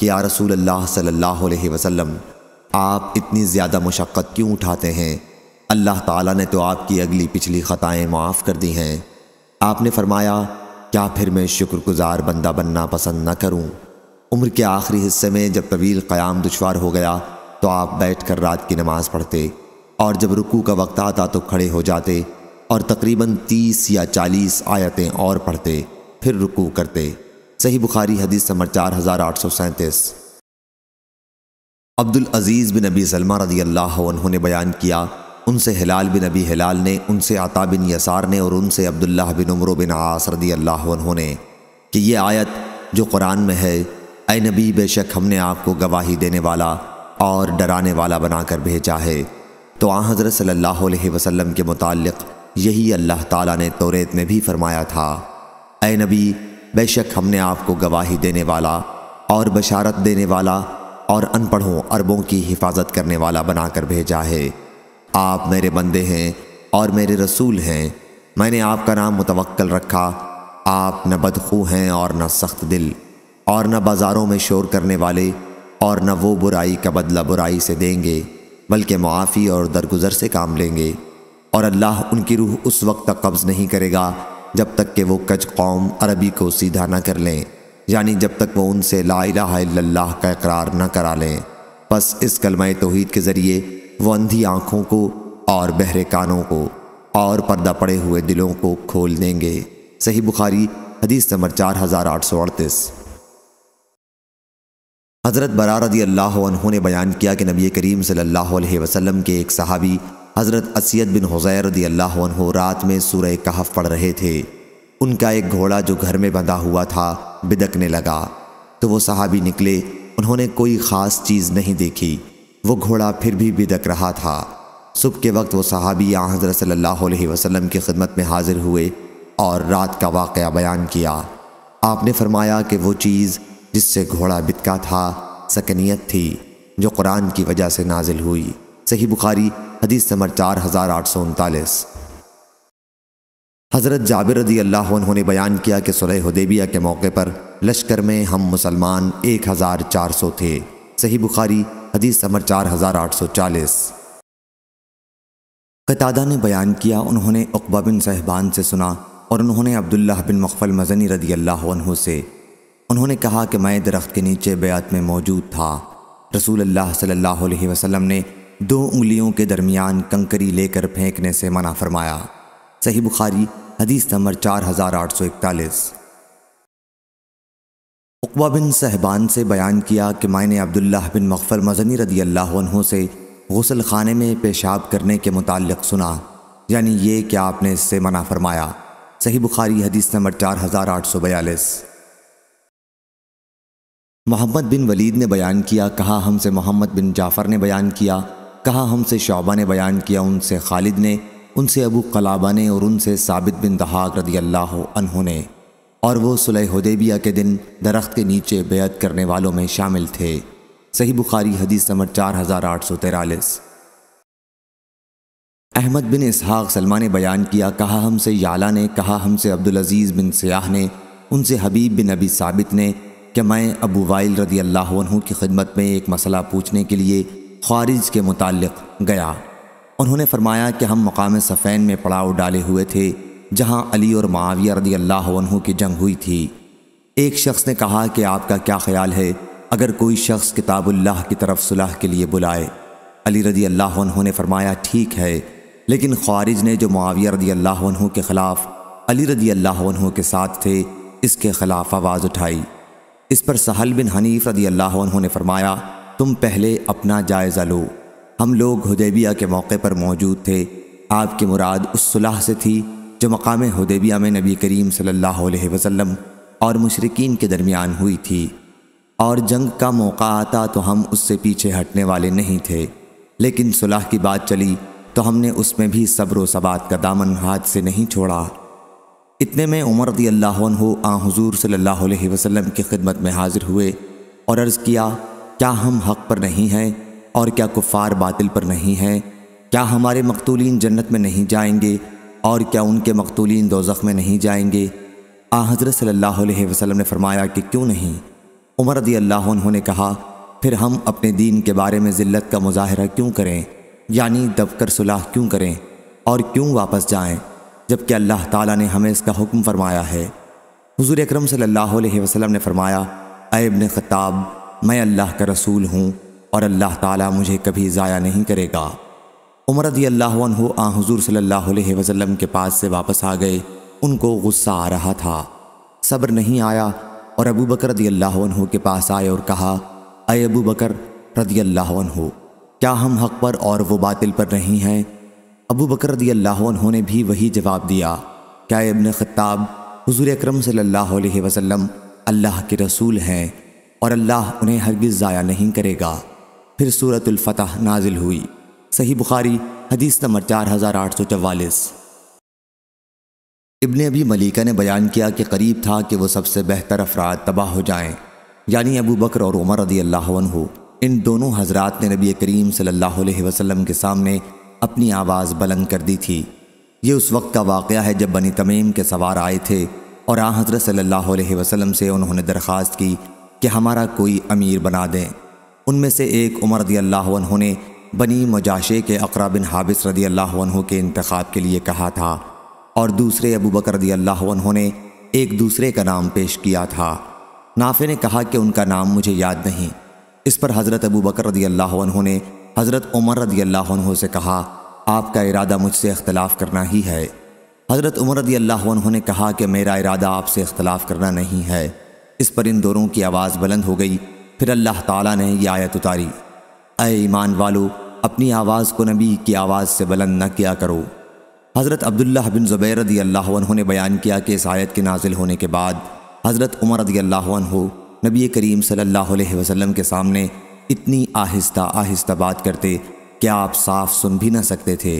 कि या रसूल अल्लाह सल्लल्लाहु अलैहि वसल्लम आप इतनी ज़्यादा मशक्क़त क्यों उठाते हैं अल्लाह ताला ने तो आपकी अगली पिछली खताएं माफ़ कर दी हैं आपने फरमाया क्या फिर मैं शुक्रगुजार बंदा बनना पसंद न करूं? उम्र के आखिरी हिस्से में जब तवील क़याम दुशवार हो गया तो आप बैठ कर रात की नमाज़ पढ़ते और जब रुकू का वक्त आता तो खड़े हो जाते और तकरीबन तीस या चालीस आयतें और पढ़ते फिर रुकू करते सही बुखारी हदीस समर चार हज़ार आठ सौ सैंतीस अब्दुल अजीज़ बिन नबी सलमा रदी अल्लाह ने बयान किया उनसे हिलाल बिन अबी हिलाल ने उनसे आता बिन यसार ने और उनसे अब्दुल्लाह बिन उमर बिन आसरदी अल्लाह ने कि ये आयत जो कुरान में है अय नबी बेशक हमने आपको गवाही देने वाला और डराने वाला बनाकर भेजा है तो आ हज़रत सल्ला वसलम के मुतक़ यही अल्लाह ताला ने तोरेत में भी फरमाया था ए नबी बेशक हमने आपको गवाही देने वाला और बशारत देने वाला और अनपढ़ों अरबों की हिफाजत करने वाला बनाकर भेजा है आप मेरे बंदे हैं और मेरे रसूल हैं मैंने आपका नाम मुतवक्ल रखा आप न बदखू हैं और न सख्त दिल और न बाज़ारों में शोर करने वाले और न वो बुराई का बदला बुराई से देंगे बल्कि मुआफ़ी और दरगुजर से काम लेंगे और अल्लाह उनकी रूह उस वक्त तक कब्ज़ नहीं करेगा जब तक कि वो कच कौम अरबी को सीधा ना कर लें यानी जब तक वो उनसे ला इलाहा का इकरार न करा लें बस इस कलमा तोहद के ज़रिए वो अंधी आँखों को और बहरे कानों को और पर्दा पड़े हुए दिलों को खोल देंगे सही बुखारी हदीस नंबर चार हज़ार आठ सौ अड़तीस हज़रत बरारदी अल्लाह ने बयान किया कि नबी करीम सल्लल्लाहु अलैहि वसल्लम के एक सहाबी हज़रत असैद बिन हुज़ैर रदी अल्लाह रात में सूर्य कहफ पढ़ रहे थे उनका एक घोड़ा जो घर में बंधा हुआ था बिदकने लगा तो वो सहाबी निकले उन्होंने कोई ख़ास चीज़ नहीं देखी वो घोड़ा फिर भी बिदक रहा था सुबह के वक्त वो सहाबी या हज़रत सल्लल्लाहु अलैहि वसल्लम की खिदमत में हाजिर हुए और रात का वाक़ बयान किया आपने फरमाया कि वो चीज़ जिससे घोड़ा बिदका था सकनीत थी जो कुरान की वजह से नाजिल हुई सही बुखारी हदीस नंबर चार हज़ार आठ सौ उनतालीस हज़रत जाबिर रदी अल्लाह ने बयान किया कि सुलह हदेबिया के मौके पर लश्कर में हम मुसलमान एक हज़ार चार सौ थे सही बुखारी हदीस समर चार हज़ार आठ सौ चालीस कतादा ने बयान किया उन्होंने अकबा बिन सहबान से सुना और उन्होंने अब्दुल्लाह बिन मखफल मजनी रदी अल्लाह से उन्होंने कहा कि मैं दरख्त के नीचे बेअत में मौजूद था रसूल अल्लाह सल्लल्लाहु अलैहि वसल्लम ने दो उंगलियों के दरमियान कंकरी लेकर फेंकने से मना फरमाया सही बुखारी हदीस नंबर चार हज़ार आठ सौ इकतालीस उकबा बिन सहबान से बयान किया कि मैंने अब्दुल्लाह बिन मकफ़र मजनी रदी अल्लाह से गसल खाने में पेशाब करने के मुतक सुना यानी ये कि आपने इससे मना फरमाया सही बुखारी हदीस नंबर चार हज़ार आठ सौ बयालीस मोहम्मद बिन वलीद ने बयान किया कहा हमसे मोहम्मद बिन जाफ़र ने बयान किया कहा हमसे शोबा ने बयान किया उनसे खालिद ने उनसे अबू कलाबा ने और उनसे साबित बिन दहाक रदी अल्लाह ने और वो सुलह हदेबिया के दिन दरख्त के नीचे बेत करने वालों में शामिल थे सही बुखारी हदीस नंबर चार हज़ार आठ सौ तैरालीस अहमद बिन इसहाक सलमा ने बयान किया कहा हमसे याला ने कहा हमसे अब्दुल अजीज़ बिन सयाह ने उनसे हबीब बिन अबी साबित ने कि मैं अबू वाइल रदी अल्लाह की खिदमत में एक मसला पूछने के लिए खारिज के मुतल गया उन्होंने फरमाया कि हम मकाम सफ़ैन में पड़ाव डाले हुए थे जहां अली और माविया रदी अल्लाह की जंग हुई थी एक शख्स ने कहा कि आपका क्या ख्याल है अगर कोई शख्स किताबुल्लाह की तरफ सुलह के लिए बुलाए अली रदी अल्लाह ने फरमाया ठीक है लेकिन ख्वारिज ने जो माविया रदी अल्लाह के ख़िलाफ़ अली रदी अल्लाह के साथ थे इसके ख़िलाफ़ आवाज़ उठाई इस पर सहल बिन हनीफ रदी अल्लाह ने फरमाया तुम पहले अपना जायज़ा लो हम लोग हदेबिया के मौके पर मौजूद थे आपकी मुराद उस सुलह से थी जो मकाम हदेबिया में नबी करीम सल्लल्लाहु अलैहि वसल्लम और मशरकिन के दरमियान हुई थी और जंग का मौका आता तो हम उससे पीछे हटने वाले नहीं थे लेकिन सुलह की बात चली तो हमने उसमें भी सब्र सबात का दामन हाथ से नहीं छोड़ा इतने में उमर रदी अल्लाह आ सल्ला वसम की खिदमत में हाजिर हुए और अर्ज़ किया क्या हम हक़ पर नहीं हैं और क्या कुफ़ार बातिल पर नहीं हैं क्या हमारे मकतूलिन जन्नत में नहीं जाएंगे और क्या उनके मकतूलिन दो में नहीं जाएंगे आ हज़रत सल्लल्लाहु अलैहि वसल्लम ने फरमाया कि क्यों नहीं उमर रदी अल्लाह उन्होंने कहा फिर हम अपने दीन के बारे में ज़िल्त का मुजाहरा क्यों करें यानी दबकर सुलह क्यों करें और क्यों वापस जाएं जबकि अल्लाह ताला ने हमें इसका हुक्म फरमाया है हजूर अक्रम सल्लल्लाहु ने फरमाया अबन ख़ताब मैं अल्लाह का रसूल हूँ और अल्लाह ताली मुझे कभी ज़ाया नहीं करेगा उमर रदी अल्लाह आ हजूर सल्ला के पास से वापस आ गए उनको गुस्सा आ रहा था सब्र नहीं आया और अबू बकर रदी अल्लाह के पास आए और कहा अय अबू बकर रदी अल्लाह क्या हम हक पर और वो बातिल पर नहीं हैं अबू बकर रदी अल्लाह ने भी वही जवाब दिया क्या इबन ख़त्ताब हजूर अक्रम सल्ला अल्लाह के रसूल हैं और अल्लाह उन्हें हरगिज़ ज़ाया नहीं करेगा फिर सूरतुल्फ़तह नाजिल हुई सही बुखारी हदीस नंबर चार हज़ार आठ सौ चवालीस इबन अबी मलिका ने बयान किया कि करीब था कि वह सबसे बेहतर अफराद तबाह हो जाएँ यानी अबू बकर और उमर रदी अल्लाह हो इन दोनों हजरात ने नबी करीम सल्लल्लाहु अलैहि वसल्लम के सामने अपनी आवाज़ बुलंद कर दी थी ये उस वक्त का वाक़ है जब बनी तमीम के सवार आए थे और आ हज़रत सल्लल्लाहु अलैहि वसल्लम से उन्होंने दरख्वास्त की कि हमारा कोई अमीर बना दें उनमें से एक उमर रदी अल्लाह ने बनी मजाशे के अकरा बिन हाबिस रदी अल्लाह के इंतखब के लिए कहा था और दूसरे अबू बकर रदी अल्लाह ने एक दूसरे का नाम पेश किया था नाफे ने कहा कि उनका नाम मुझे याद नहीं इस पर हज़रत अबू बकर रदी अल्लाह ने हज़रत उमर रदी अल्लाह से कहा आपका इरादा मुझसे अख्तिलाफ़ करना ही है हज़रत उमर रदी अल्लाह ने कहा कि मेरा इरादा आपसे अख्तिलाफ़ करना नहीं है इस पर इन दोनों की आवाज़ बुलंद हो गई फिर अल्लाह ताला ने यह आयत उतारी अय ईमान वालो अपनी आवाज़ को नबी की आवाज़ से बुलंद न किया करो हज़रत अब्दुल्ला बिन ज़ुबैर रदी अल्लाह ने बयान किया कि इस आयत के नाजिल होने के बाद हज़रत उमर रदी अल्लाह नबी करीम सल्लल्लाहु अलैहि वसल्लम के सामने इतनी आहिस्ता आहिस्ता बात करते कि आप साफ सुन भी ना सकते थे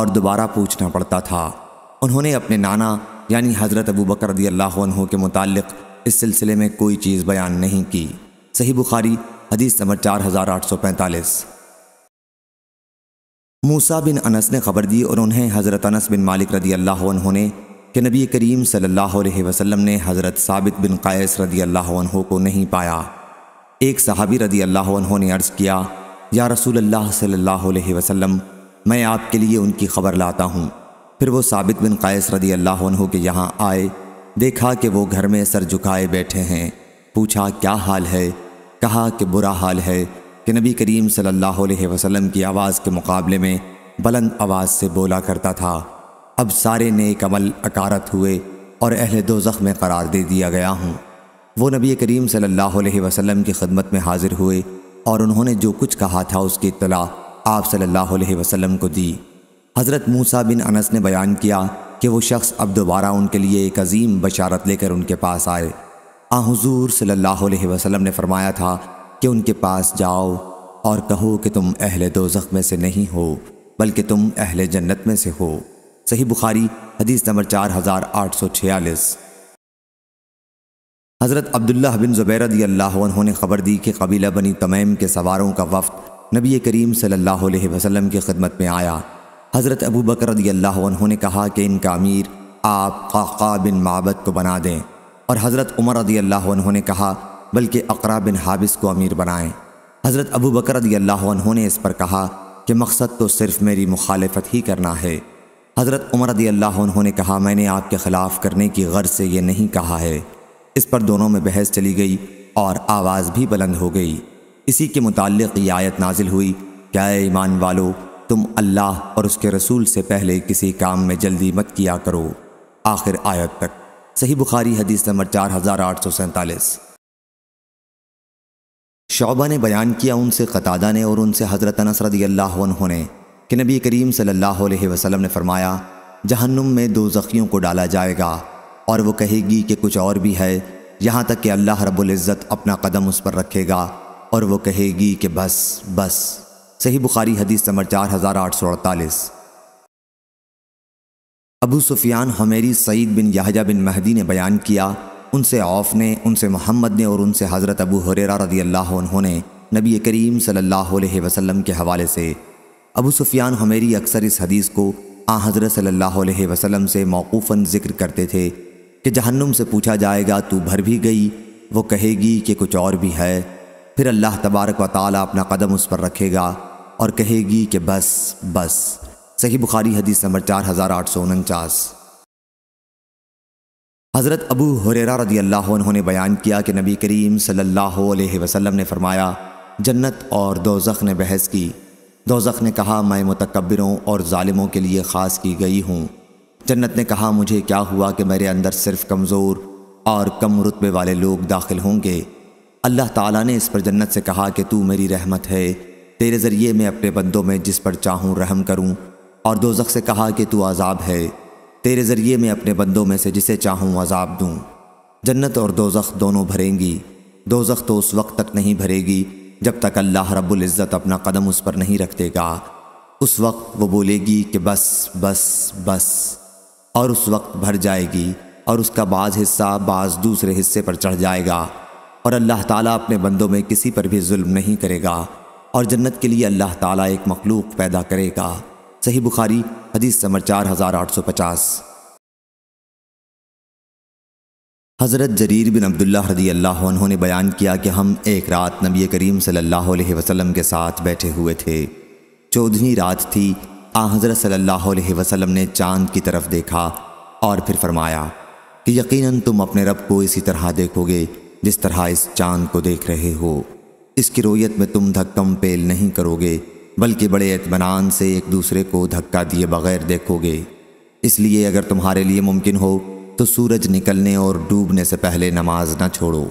और दोबारा पूछना पड़ता था उन्होंने अपने नाना यानी हज़रत अबू बकर रदी अल्लाह के मुतालिक इस सिलसिले में कोई चीज़ बयान नहीं की सही बुखारी हदीस नंबर चार हज़ार आठ सौ पैंतालीस मूसा बिन अनस ने खबर दी और उन्हें हज़रत अनस बिन मालिक रदी अल्लाह ने कि नबी करीम सल्लल्लाहु अलैहि वसल्लम ने हज़रत साबित बिन कायस रदी अल्लाह को नहीं पाया एक सहाबी रदी अल्लाह ने अर्ज़ किया या रसूल अल्लाह सल्लल्लाहु अलैहि वसल्लम मैं आपके लिए उनकी खबर लाता हूँ फिर वो साबित बिन कायस रदी अल्लाह के यहाँ आए देखा कि वो घर में सर झुकाए बैठे हैं पूछा क्या हाल है कहा कि बुरा हाल है कि नबी करीम सल्लल्लाहु अलैहि वसल्लम की आवाज़ के मुकाबले में बुलंद आवाज़ से बोला करता था अब सारे नेक अमल अकारत हुए और अहल दो ज़ख्म करार दे दिया गया हूँ वो नबी करीम सल्लल्लाहु अलैहि वसल्लम की खदमत में हाजिर हुए और उन्होंने जो कुछ कहा था उसकी इतला आप सल्लल्लाहु अलैहि वसल्लम को दी हज़रत मूसा बिन अनस ने बयान किया कि वो शख्स अब दोबारा उनके लिए एक अजीम बशारत लेकर उनके पास आए आज़ूर सल्लाम सल्लल्लाहु अलैहि वसल्लम ने फरमाया था कि उनके पास जाओ और कहो कि तुम अहल दो में से नहीं हो बल्कि तुम अहल जन्नत में से हो सही बुखारी हदीस नंबर चार हज़ार आठ सौ छियालीस हज़रत अब्दुल्ला बिन ज़ुबैरदी अल्लाह ने खबर दी कि कबीला बनी तमैम के सवारों का वफ्त नबी करीम सल्लल्लाहु अलैहि वसल्लम की खिदमत में आया हज़रत अबू बकर अल्लाह ने कहा कि इनका अमीर आप काका बिन माबद को बना दें और हज़रत उमर रदी अल्लाह ने कहा बल्कि अकरा बिन हाबिस को अमीर बनाएं हज़रत अबू बकर रदी अल्लाह ने इस पर कहा कि मकसद तो सिर्फ मेरी मुखालफत ही करना है हज़रत उमर रदी अल्लाह उन्होंने कहा मैंने आपके ख़िलाफ़ करने की गर्ज से ये नहीं कहा है इस पर दोनों में बहस चली गई और आवाज़ भी बुलंद हो गई इसी के मुतक ये आयत नाजिल हुई क्या ईमान वालो तुम अल्लाह और उसके रसूल से पहले किसी काम में जल्दी मत किया करो आखिर आयत तक सही बुखारी हदीस नंबर चार हज़ार आठ सौ सैंतालीस शोबा ने बयान किया उनसे कतादा ने और उनसे हज़रत नसरत ने कि नबी करीम सल्लल्लाहु अलैहि वसल्लम ने फरमाया जहन्नुम में दो जख्मियों को डाला जाएगा और वो कहेगी कि कुछ और भी है यहाँ तक कि अल्लाह रबुल्ज़त अपना कदम उस पर रखेगा और वो कहेगी कि बस बस सही बुखारी हदीस नंबर चार हज़ार आठ सौ अड़तालीस अबू सुफियान हमेरी सईद बिन यहजा बिन महदी ने बयान किया उनसे औफ ने उनसे मोहम्मद ने और उनसे हज़रत अबू हुरेरा रदी अल्लाह उन्होंने नबी करीम सल्लल्लाहु अलैहि वसल्लम के हवाले से अबू सुफियान हमेरी अक्सर इस हदीस को आ हज़रत सल्लल्लाहु अलैहि वसल्लम से मौकूफ़न ज़िक्र करते थे कि जहन्नुम से पूछा जाएगा तू भर भी गई वो कहेगी कि कुछ और भी है फिर अल्लाह तबारक व ताली अपना कदम उस पर रखेगा और कहेगी कि बस बस सही बुखारी हदीस नंबर चार हज़ार आठ सौ उनचास हज़रत अबू हुरेरा रदी अल्लाह उन्होंने बयान किया कि नबी करीम सल्लल्लाहु अलैहि वसल्लम ने फ़रमाया जन्नत और दोजख ने बहस की दोजख ने कहा मैं मतकबरों और ालिमों के लिए ख़ास की गई हूँ जन्नत ने कहा मुझे क्या हुआ कि मेरे अंदर सिर्फ कमज़ोर और कम रुतबे वाले लोग दाखिल होंगे अल्लाह ताला ने इस पर जन्नत से कहा कि तू मेरी रहमत है तेरे ज़रिए मैं अपने बंदों में जिस पर चाहूँ रहम करूँ और दोजख से कहा कि तू आज़ाब है तेरे ज़रिए मैं अपने बंदों में से जिसे चाहूँ अजाब दूँ जन्नत और दोजख दोनों भरेंगी दोजख तो उस वक्त तक नहीं भरेगी जब तक अल्लाह रब्बुल इज़्ज़त अपना कदम उस पर नहीं रख देगा उस वक्त वो बोलेगी कि बस बस बस और उस वक्त भर जाएगी और उसका बाज़ हिस्सा बाज़ दूसरे हिस्से पर चढ़ जाएगा और अल्लाह ताला अपने बंदों में किसी पर भी जुल्म नहीं करेगा और जन्नत के लिए अल्लाह ताला एक मखलूक पैदा करेगा सही बुखारी हदीस नंबर चार हज़ार आठ सौ पचास हज़रत जरीर बिन अब्दुल्ला रदी अल्लाह उन्होंने बयान किया कि हम एक रात नबी करीम सल्लल्लाहु अलैहि वसल्लम के साथ बैठे हुए थे चौदहवीं रात थी आ हज़रत सल्लल्लाहु अलैहि वसल्लम ने चांद की तरफ देखा और फिर फरमाया कि यकीनन तुम अपने रब को इसी तरह देखोगे जिस तरह इस चांद को देख रहे हो इसकी रोयत में तुम धक्कम पेल नहीं करोगे बल्कि बड़े इतमान से एक दूसरे को धक्का दिए बगैर देखोगे इसलिए अगर तुम्हारे लिए मुमकिन हो तो सूरज निकलने और डूबने से पहले नमाज ना छोड़ो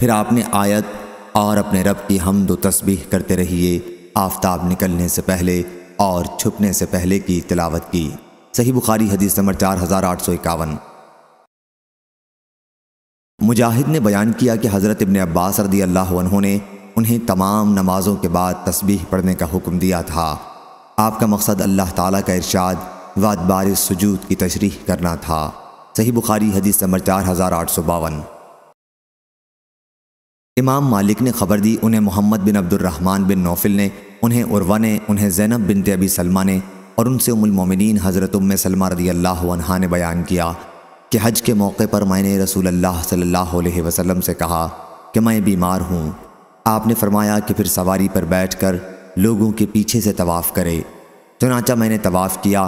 फिर आपने आयत और अपने रब की हमद तस्बीह करते रहिए आफ्ताब निकलने से पहले और छुपने से पहले की तिलावत की सही बुखारी हदीस नंबर चार हज़ार आठ सौ इक्यावन मुजाहिद ने बयान किया कि हज़रत इबन अब्बास रदी अल्लाह ने उन्हें तमाम नमाजों के बाद तस्बीह पढ़ने का हुक्म दिया था आपका मकसद अल्लाह ताला का इरशाद वादबार सजूद की तशरीह करना था सही बुखारी हदीस नंबर चार हज़ार आठ सौ बावन इमाम मालिक ने खबर दी उन्हें मोहम्मद बिन अब्दुलरहमान बिन नौफिल ने उन्हें उर्वा ने उन्हें जैनब बिन तेबी सलमा ने और उनसे उमुलमिन हज़रत उम सलमा रदी अल्लाह ने बयान किया कि हज के मौके पर मैंने रसूल अल्लाह सल्लल्लाहु अलैहि वसल्लम से कहा कि मैं बीमार हूँ आपने फरमाया कि फिर सवारी पर बैठकर लोगों के पीछे से तवाफ़ करे चुनाचा मैंने तवाफ़ किया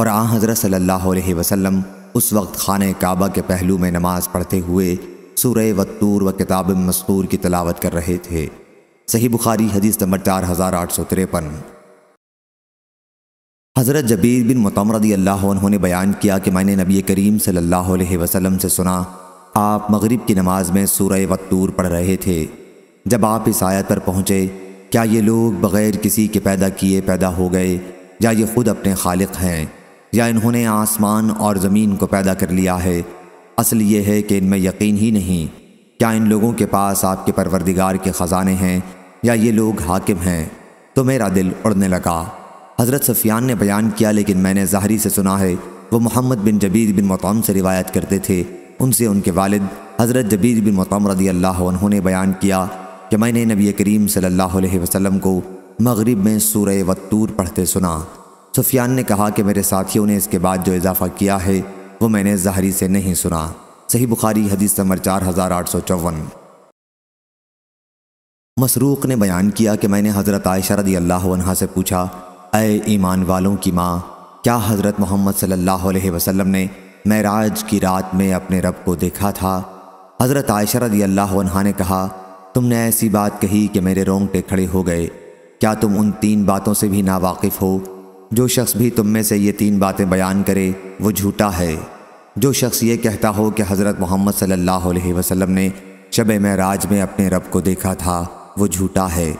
और आ हज़रत सल्लल्लाहु अलैहि वसल्लम उस वक्त खान काबा के पहलू में नमाज़ पढ़ते हुए सूर व तूर व किताब मस्तूर की तलावत कर रहे थे सही बुखारी हदीस नंबर चार हज़ार आठ सौ तिरपन हज़रत जबीर बिन मतम रदी अल्लाह बयान किया कि मैंने नबी करीम सल्लल्लाहु अलैहि वसल्लम से सुना आप मगरिब की नमाज में सूर व तूर पढ़ रहे थे जब आप इस आयत पर पहुँचे क्या ये लोग बग़ैर किसी के पैदा किए पैदा हो गए या ये खुद अपने खालिक हैं या इन्होंने आसमान और ज़मीन को पैदा कर लिया है असल ये है कि इनमें यकीन ही नहीं क्या इन लोगों के पास आपके परवरदिगार के ख़जाने हैं या ये लोग हाकिम हैं तो मेरा दिल उड़ने लगा हज़रत सफियान ने बयान किया लेकिन मैंने ज़ाहरी से सुना है वो मोहम्मद बिन जबीर बिन मतम से रिवायत करते थे उनसे उनके वालद हज़रत जबीर बिन मतम रदी अल्लाह उन्होंने बयान किया कि मैंने नबी करीम सल्लल्लाहु अलैहि वसल्लम को मगरिब में सूर्य वतूर पढ़ते सुना सुफियान ने कहा कि मेरे साथियों ने इसके बाद जो इजाफ़ा किया है वो मैंने जहरी से नहीं सुना सही बुखारी हदीस नंबर चार हज़ार आठ सौ चौवन मसरूक ने बयान किया कि मैंने हज़रत आयशा अल्लाह से पूछा अय ईमान वालों की माँ क्या हज़रत मोहम्मद सल्लल्लाहु अलैहि वसल्लम ने महराज की रात में अपने रब को देखा था हज़रत आयशा अल्लाह ने कहा तुमने ऐसी बात कही कि मेरे रोंगटे खड़े हो गए क्या तुम उन तीन बातों से भी नावाकिफ़ हो जो शख्स भी तुम में से ये तीन बातें बयान करे वो झूठा है जो शख्स ये कहता हो कि हज़रत मोहम्मद सल्लल्लाहु अलैहि वसल्लम ने शब महराज में अपने रब को देखा था वो झूठा है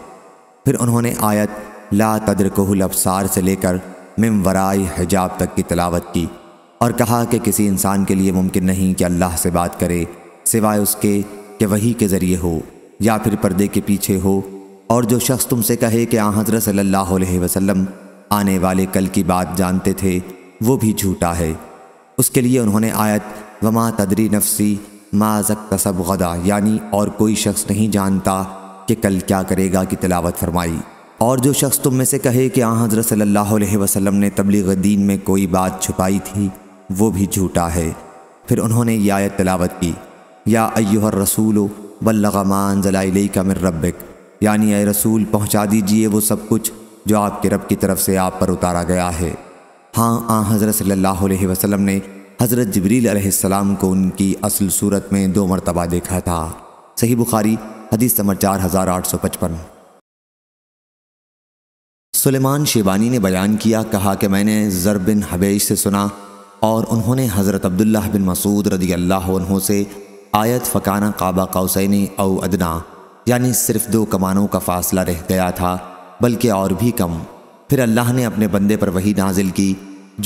फिर उन्होंने आयत ला तद्रकुल अबसार से लेकर मिम वराई हिजाब तक की तलावत की और कहा कि किसी इंसान के लिए मुमकिन नहीं कि अल्लाह से बात करे सिवाय उसके कि वही के ज़रिए हो या फिर पर्दे के पीछे हो और जो शख्स तुमसे कहे कि आ हजरत सल्लल्लाहु अलैहि वसल्लम आने वाले कल की बात जानते थे वो भी झूठा है उसके लिए उन्होंने आयत वमा तदरी नफसी माजक तसब गदा यानी और कोई शख्स नहीं जानता कि कल क्या करेगा की तलावत फरमाई और जो शख्स तुम में से कहे कि आ हजरत सल्लल्लाहु अलैहि वसल्लम ने तबलीग दीन में कोई बात छुपाई थी वो भी झूठा है फिर उन्होंने यह आयत तलावत की या अयोहर रसूलो बल्लमान जलाइल का मिर रबिक यानी अय रसूल पहुँचा दीजिए वो सब कुछ जो आपके रब की तरफ से आप पर उतारा गया है हाँ आ हज़रत सल्ला वसम ने हज़रत जबरील सलाम को उनकी असल सूरत में दो मरतबा देखा था सही बुखारी हदीस नंबर चार हज़ार आठ सौ पचपन सलेमान शेबानी ने बयान किया कहा कि मैंने ज़र बिन हबेश से सुना और उन्होंने हज़रत अब्दुल्ला बिन मसूद रदी अल्लाह से आयत फ़काना काबा कौसैनी औ अदना यानी सिर्फ दो कमानों का फासला रह गया था बल्कि और भी कम फिर अल्लाह ने अपने बंदे पर वही नाजिल की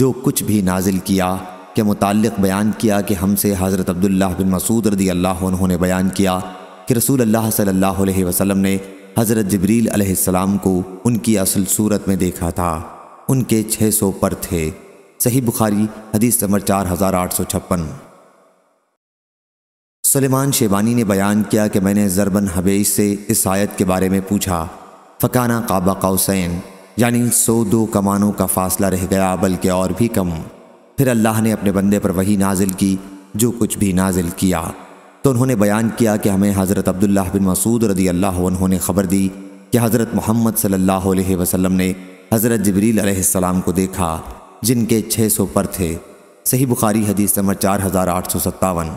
जो कुछ भी नाजिल किया के मुतक बयान किया कि हमसे हज़रत अब्दुल्ला बिन मसूद रदी अल्लाह उन्होंने बयान किया कि रसूल अल्लाह सल्लल्लाहु अलैहि वसल्लम ने हज़रत जबरील अलैहिस्सलाम को उनकी असल सूरत में देखा था उनके 600 पर थे सही बुखारी हदीस नंबर चार हज़ार आठ सौ छप्पन सलेमान शेबानी ने बयान किया कि मैंने ज़रबन हबेश से इस आयत के बारे में पूछा फ़काना काबा कौसैन यानी सो दो कमानों का फासला रह गया बल्कि और भी कम फिर अल्लाह ने अपने बंदे पर वही नाजिल की जो कुछ भी नाजिल किया तो उन्होंने बयान किया कि हमें हज़रत अब्दुल्ला बिन मसूद रदी अल्लाह उन्होंने ख़बर दी कि हज़रत मोहम्मद सल्ला वसम ने हज़रत जबरील को देखा जिनके छः सौ पर थे सही बुखारी हदीस नंबर चार हज़ार आठ सौ सत्तावन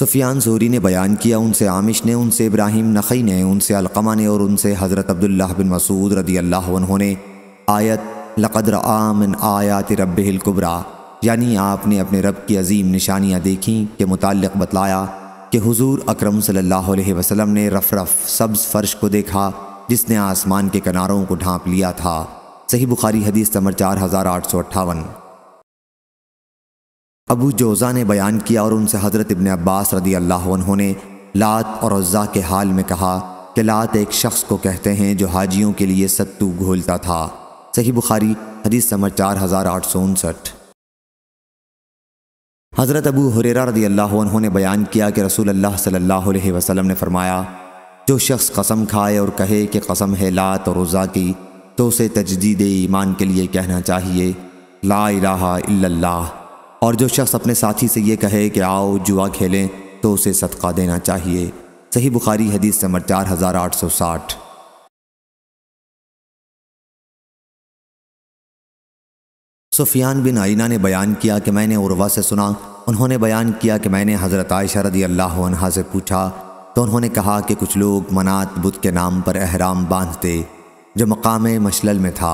सुफियान जोरी ने बयान किया उनसे आमिश ने उनसे इब्राहिम नखी ने उनसे अलकमा ने और उनसे हज़रत अब्दुल्ला बिन मसूद रदी अल्लाह ने आयत लकद्र आमन आयात रब हिलकुबरा यानी आपने अपने रब की अजीम निशानियाँ देखी के मुतक़ बतलाया कि हजूर अक्रम सल्ला वसलम ने ने रफरफ सब्ज़ फ़र्श को देखा जिसने आसमान के किनारों को ढांप लिया था सही बुखारी हदीस नंबर चार हज़ार आठ सौ अट्ठावन अबू जोज़ा ने बयान किया और उनसे हज़रत इबन अब्बास रदी अल्लाह ने लात और अज्जा के हाल में कहा कि लात एक शख्स को कहते हैं जो हाजियों के लिए सत्तू घोलता था सही बुखारी हदीस समर चार हज़ार आठ सौ उनसठ हज़रत अबू हुरेरा रदी अल्लाह ने बयान किया कि रसूल अल्लाह सल्लल्लाहु अलैहि वसल्लम ने फरमाया जो शख्स कसम खाए और कहे कि कसम है लात और रोज़ा की तो उसे तजदीद ईमान के लिए कहना चाहिए ला इलाहा इल्लल्लाह और जो शख्स अपने साथी से ये कहे कि आओ जुआ खेलें तो उसे सदका देना चाहिए सही बुखारी हदीस नंबर चार हज़ार आठ सौ साठ सुफियान बिन आइना ने बयान किया कि मैंने उर्वा से सुना उन्होंने बयान किया कि मैंने हज़रत आयशा रदी अल्लाह अनहा से पूछा तो उन्होंने कहा कि कुछ लोग मनात बुद्ध के नाम पर अहराम बांधते जो मकाम मशलल में था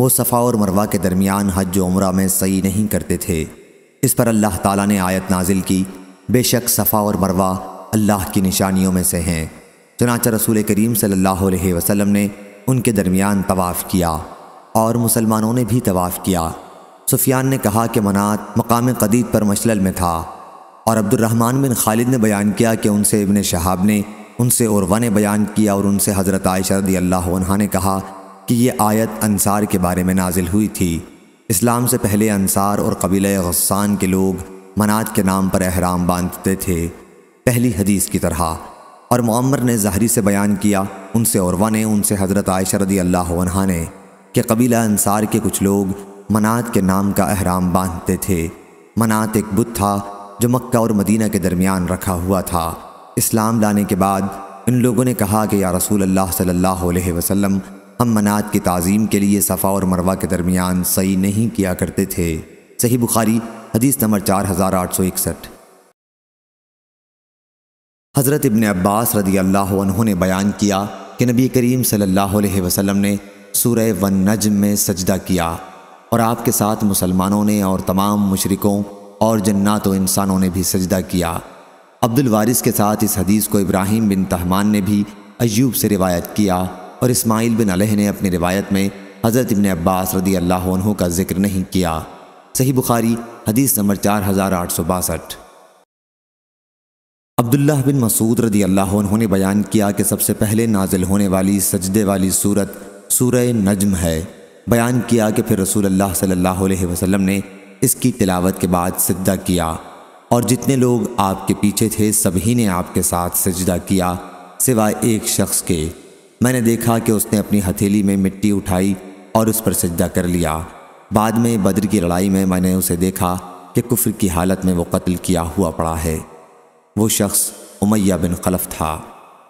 वो सफ़ा और मरवा के दरमियान हज उम्र में सही नहीं करते थे इस पर अल्लाह ताला ने आयत नाजिल की बेशक सफ़ा और मरवा अल्लाह की निशानियों में से हैं चनाच रसूल करीम सल्लल्लाहु अलैहि वसल्लम ने उनके दरमियान तवाफ़ किया और मुसलमानों ने भी तवाफ़ किया सुफियान ने कहा कि मनात मकाम कदीद पर मशलल में था और अब्दुलरहमान बिन खालिद ने बयान किया कि उनसे इबन शहाब ने उनसे उर्वा ने बयान किया और उनसे हज़रत आयशरदी अल्लाह ने कहा कि ये आयत अनसार के बारे में नाजिल हुई थी इस्लाम से पहले अनसार और कबील गस्सान के लोग मनात के नाम पर अहराम बांधते थे पहली हदीस की तरह और मम्मर ने जहरी से बयान किया उनसे औरवा ने उनसे हज़रत आयशा रदी अल्लाह ने कि कबीला अनसार के कुछ लोग मनात के नाम का अहराम बांधते थे मनात एक बुत था जो मक्का और मदीना के दरमियान रखा हुआ था इस्लाम लाने के बाद इन लोगों ने कहा कि या रसूल अल्लाह सल्लल्लाहु अलैहि वसल्लम हम मनात की तज़ीम के लिए सफ़ा और मरवा के दरमियान सही नहीं किया करते थे सही बुखारी हदीस नंबर चार हज़ार आठ सौ इकसठ हज़रत इबन अब्बास रदी अल्लाह ने बयान किया कि नबी करीम सल्लल्लाहु अलैहि वसल्लम ने सूरह वन नजम में सजदा किया और आपके साथ मुसलमानों ने और तमाम मशरकों और जन्नात इंसानों ने भी सजदा किया अब्दुल वारिस के साथ इस हदीस को इब्राहिम बिन तहमान ने भी अयूब से रिवायत किया और इस्माइल बिन अलह ने अपनी रिवायत में हज़रत इबन अब्बास रदी अल्लाह का जिक्र नहीं किया सही बुखारी हदीस नंबर चार हज़ार आठ सौ बासठ अब्दुल्ला बिन मसूद रदी अल्लाह ने बयान किया कि सबसे पहले नाजिल होने वाली सजदे वाली सूरत सूर नजम है बयान किया कि फिर रसूल अल्लाह सल्लल्लाहु अलैहि वसल्लम ने इसकी तिलावत के बाद सजदा किया और जितने लोग आपके पीछे थे सभी ने आपके साथ सजदा किया सिवाय एक शख्स के मैंने देखा कि उसने अपनी हथेली में मिट्टी उठाई और उस पर सजदा कर लिया बाद में बद्र की लड़ाई में मैंने उसे देखा कि कुफर की हालत में वो कत्ल किया हुआ पड़ा है वो शख्स उमैया बिन खलफ था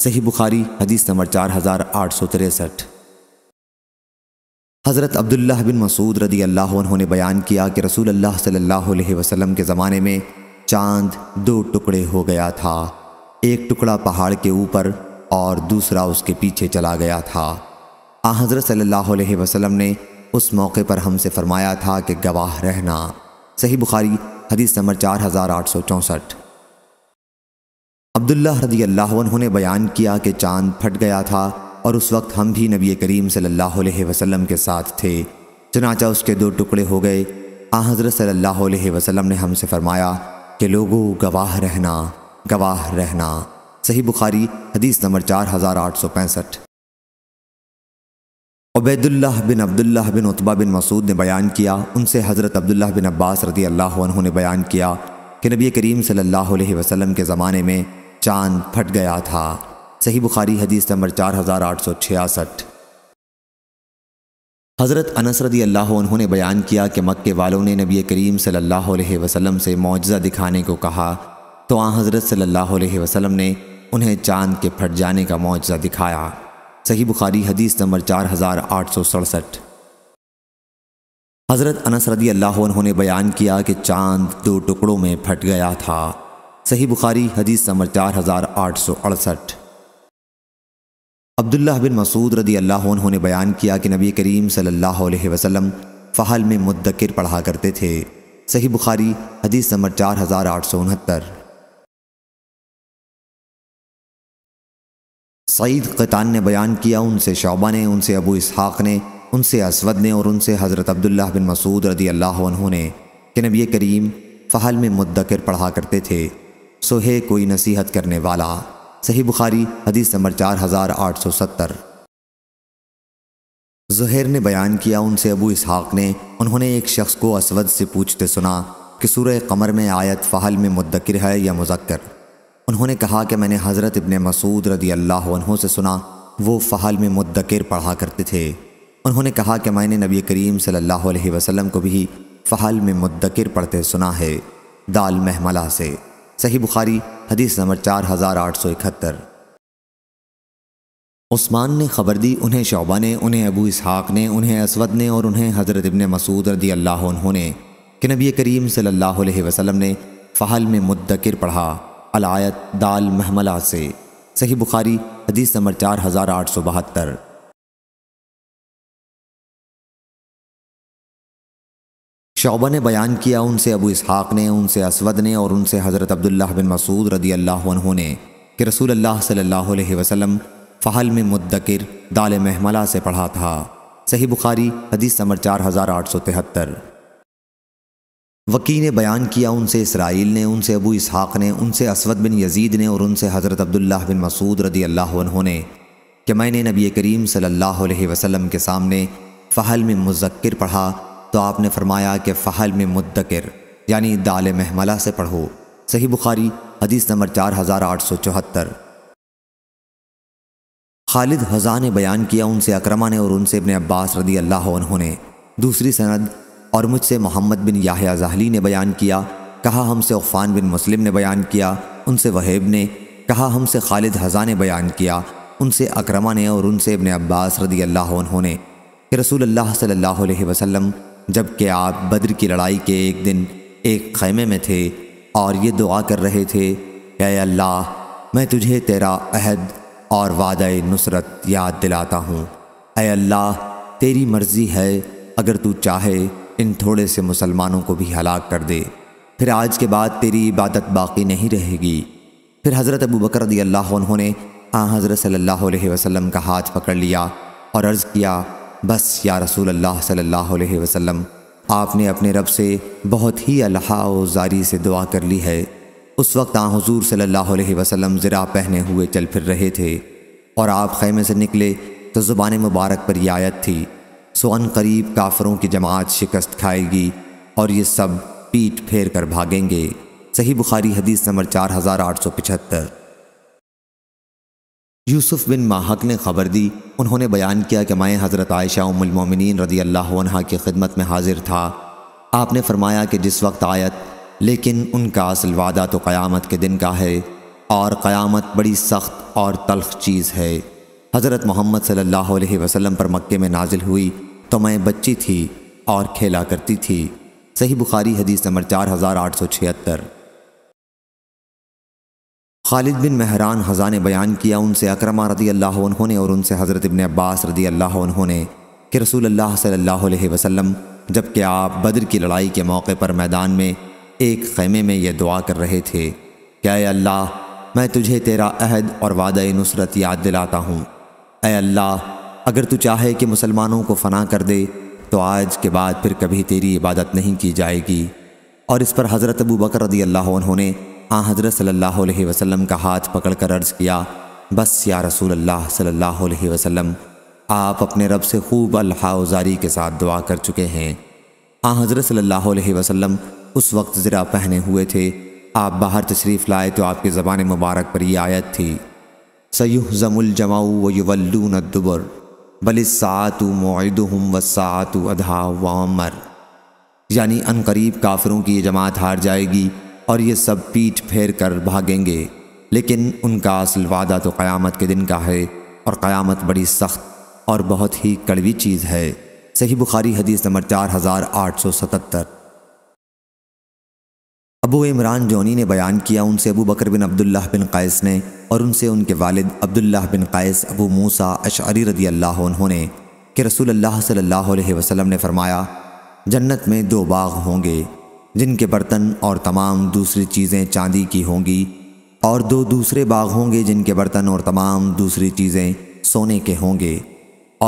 सही बुखारी हदीस नंबर चार हज़ार आठ सौ तिरसठ हज़रत अब्दुल्ला बिन मसूद रदी अल्लाह ने बयान किया कि रसूल अल्लाह सल्लल्लाहु अलैहि वसल्लम के ज़माने में चांद दो टुकड़े हो गया था एक टुकड़ा पहाड़ के ऊपर और दूसरा उसके पीछे चला गया था आ हज़रत सल्लल्लाहु अलैहि वसल्लम ने उस मौके पर हमसे फरमाया था कि गवाह रहना सही बुखारी हदीस नंबर चार हज़ार आठ सौ चौंसठ अब्दुल्ला रदी अल्लाह ने बयान किया कि चांद फट गया था और उस वक्त हम भी नबी करीम सल्लल्लाहु अलैहि वसल्लम के साथ थे चनाचा उसके दो टुकड़े हो गए आ हज़रत सल्लल्लाहु अलैहि वसल्लम ने हमसे फरमाया कि लोगों गवाह रहना गवाह रहना सही बुखारी हदीस नंबर चार हज़ार आठ सौ पैंसठ उबैदुल्ला बिन अब्दुल्ला बिन उतबा बिन मसूद ने बयान किया उनसे हज़रत अब्दुल्ला बिन अब्बास रदी अल्लाह उन्होंने बयान किया कि नबी करीम सल्लल्लाहु अलैहि वसल्लम के ज़माने में चांद फट गया था सही बुखारी हदीस नंबर चार हज़ार आठ सौ छियासठ हज़रत अनस रदी अल्लाह उन्होंने बयान किया कि मक्के वालों ने नबी करीम सल्लल्लाहु अलैहि वसल्लम से मुआजा दिखाने को कहा तो आ हज़रत सल्लल्लाहु अलैहि वसल्लम ने उन्हें चांद के फट जाने का मुआवजा दिखाया सही बुखारी हदीस नंबर चार हज़ार आठ सौ सड़सठ हज़रत अनस रदी अल्लाह उन्होंने बयान किया कि चांद दो टुकड़ों में फट गया था सही बुखारी हदीस नंबर चार हज़ार आठ सौ अड़सठ अब्दुल्ला बिन मसूद रदी अल्लाह उन्होंने बयान किया कि नबी करीम सल्लल्लाहु अलैहि वसल्लम फ़हल में मुद्दकर पढ़ा करते थे सही बुखारी हदीस नंबर चार हज़ार आठ सौ उनहत्तर सईद कतान ने बयान किया उनसे शोबा ने उनसे अबू इसहाक़ ने उनसे असवद ने और उनसे हज़रत अब्दुल्ला बिन मसूद रदी अल्लाह ने कि नबी करीम फ़हल में मुद्दिर पढ़ा करते थे सोहे कोई नसीहत करने वाला सही बुखारी हदीस नंबर चार हज़ार आठ सौ सत्तर जहर ने बयान किया उनसे अबू इसहाक़ ने उन्होंने एक शख्स को असवद से पूछते सुना कि सूर कमर में आयत फ़हल में मुद्दकर है या मुजक्र उन्होंने कहा कि मैंने हज़रत इबन मसूद रदी अल्लाह से सुना वो फ़हल में मुद्दकर पढ़ा करते थे उन्होंने कहा कि मैंने नबी करीम सल्लल्लाहु अलैहि वसल्लम को भी फ़हल में मुद्दकर पढ़ते सुना है दाल महमला से सही बुखारी हदीस नंबर चार हज़ार आठ सौ इकहत्तर उस्मान ने खबर दी उन्हें शोबा ने उन्हें अबू इसहाक ने उन्हें असवद ने और उन्हें हज़रत इबन मसूद रदी अल्लाह ने कि नबी करीम सल्लल्लाहु अलैहि वसल्लम ने फ़हल में मुद्दकर पढ़ा अलायत दाल महमला से सही बुखारी हदीस नंबर चार हज़ार आठ सौ बहत्तर शोबा ने बयान किया उनसे अबू इसहाक़ ने उनसे असवद ने और उनसे हज़रत अब्दुल्ला बिन मसूद रदी अल्लाह ने कि रसूल अल्लाह सल्लल्लाहु अलैहि वसल्लम फ़हल में मुद्दकिर दाल महमला से पढ़ा था सही बुखारी हदीस नंबर चार हज़ार आठ सौ तिहत्तर वकी ने बयान किया उनसे इसराइल ने उनसे अबू इसहाक़ ने उनसे असवद बिन यजीद ने और उनसे हज़रत अब्दुल्ला बिन मसूद रदी अल्लाह ने कि मैंने नबी करीम सल्लल्लाहु अलैहि वसल्लम के सामने फ़हल में मुजक्र पढ़ा तो आपने फरमाया कि फ़हल में मुद्दकर यानी दाल महमला से पढ़ो सही बुखारी हदीस नंबर चार हज़ार आठ सौ चौहत्तर खालिद हज़ा ने बयान किया उनसे अक्रमा ने और उनसे अपने अब्बास रदी अल्लाह ने दूसरी सनद और मुझसे मोहम्मद बिन याहिया जहली ने बयान किया कहा हमसे उफ़ान बिन मुस्लिम ने बयान किया उनसे वहेब ने कहा हमसे खालिद हज़ा ने बयान किया उनसे अक्रमा ने और उनसे इबन अब्बास रदी अल्लाह उन्होंने कि रसूल अल्लाह सल्लल्लाहु अलैहि वसल्लम जबकि आप बद्र की लड़ाई के एक दिन एक खैमे में थे और ये दुआ कर रहे थे अय अल्लाह मैं तुझे तेरा अहद और वाद नुसरत याद दिलाता हूँ अय अल्लाह तेरी मर्ज़ी है अगर तू चाहे इन थोड़े से मुसलमानों को भी हलाक कर दे फिर आज के बाद तेरी इबादत बाकी नहीं रहेगी फिर हज़रत अबू बकर रदी अल्लाह ने आ हाँ हज़रत अलैहि वसम का हाथ पकड़ लिया और अर्ज़ किया बस या रसूल अल्लाह अलैहि वसल्लम आपने अपने रब से बहुत ही अल्हा जारी से दुआ कर ली है उस वक्त आ हाँ हजूर सल्ला वसलम ज़रा पहने हुए चल फिर रहे थे और आप खैमे से निकले तो ज़ुबान मुबारक पर यह आयत थी सो अन करीब काफरों की जमात शिकस्त खाएगी और ये सब पीठ फेर कर भागेंगे सही बुखारी हदीस नंबर चार हज़ार आठ सौ पिछहत्तर यूसुफ बिन माहक ने खबर दी उन्होंने बयान किया कि मैं हज़रत आयशा उमिन रदी अल्लाह की खिदमत में हाजिर था आपने फरमाया कि जिस वक्त आयत लेकिन उनका असल वादा तो क़यामत के दिन का है और क़यामत बड़ी सख्त और तलख चीज़ है हज़रत मोहम्मद सल्लल्लाहु अलैहि वसल्लम पर मक्के में नाजिल हुई तो मैं बच्ची थी और खेला करती थी सही बुखारी हदीस नंबर चार हज़ार आठ सौ छिहत्तर खालिद बिन महरान हज़ा ने बयान किया उनसे अक्रमा रदी अल्लाह उन्होंने और उनसे हज़रत इबन अब्बास रदी अल्लाह उन्होंने कि रसूल अल्लाह सल्लल्लाहु अलैहि वसल्लम जबकि आप बद्र की लड़ाई के मौके पर मैदान में एक ख़ैमे में यह दुआ कर रहे थे क्या अल्लाह मैं तुझे तेरा अहद और वादा नुसरत याद दिलाता हूँ ए अल्लाह अगर तू चाहे कि मुसलमानों को फना कर दे तो आज के बाद फिर कभी तेरी इबादत नहीं की जाएगी और इस पर हज़रत अबू बकर रदी अल्लाह उन्होंने आ हाँ, हज़रत सल्लल्लाहु अलैहि वसल्लम का हाथ पकड़ कर अर्ज़ किया बस या रसूल अल्लाह सल्लल्लाहु अलैहि वसल्लम आप अपने रब से खूब अल्हाउजारी के साथ दुआ कर चुके हैं हाँ हज़रत सल्लल्लाहु अलैहि वसल्लम उस वक्त ज़रा पहने हुए थे आप बाहर तशरीफ़ लाए तो आपकी ज़बान मुबारक पर यह आयत थी सयुहज़मुलजमाऊ व न दुबर बलिसातु मोदुम व सातु अधा वामर यानी अनकरीब काफरों की ये जमात हार जाएगी और ये सब पीठ फेर कर भागेंगे लेकिन उनका असल वादा तो क़यामत के दिन का है और क़यामत बड़ी सख्त और बहुत ही कड़वी चीज़ है सही बुखारी हदीस नंबर चार हज़ार आठ सौ सतहत्तर अबू इमरान जोनी ने बयान किया उनसे अबू बकर बिन अब्दुल्ला बिन कैस ने और उनसे उनके वालिद अब्दुल्ला बिन कैस अबू मूसा अशरी रदी अल्लाह उन्होंने कि रसूल अल्लाह सल्लल्लाहु अलैहि वसल्लम ने फरमाया जन्नत में दो बाग होंगे जिनके बर्तन और तमाम दूसरी चीज़ें चांदी की होंगी और दो दूसरे बाग होंगे जिनके बर्तन और तमाम दूसरी चीज़ें सोने के होंगे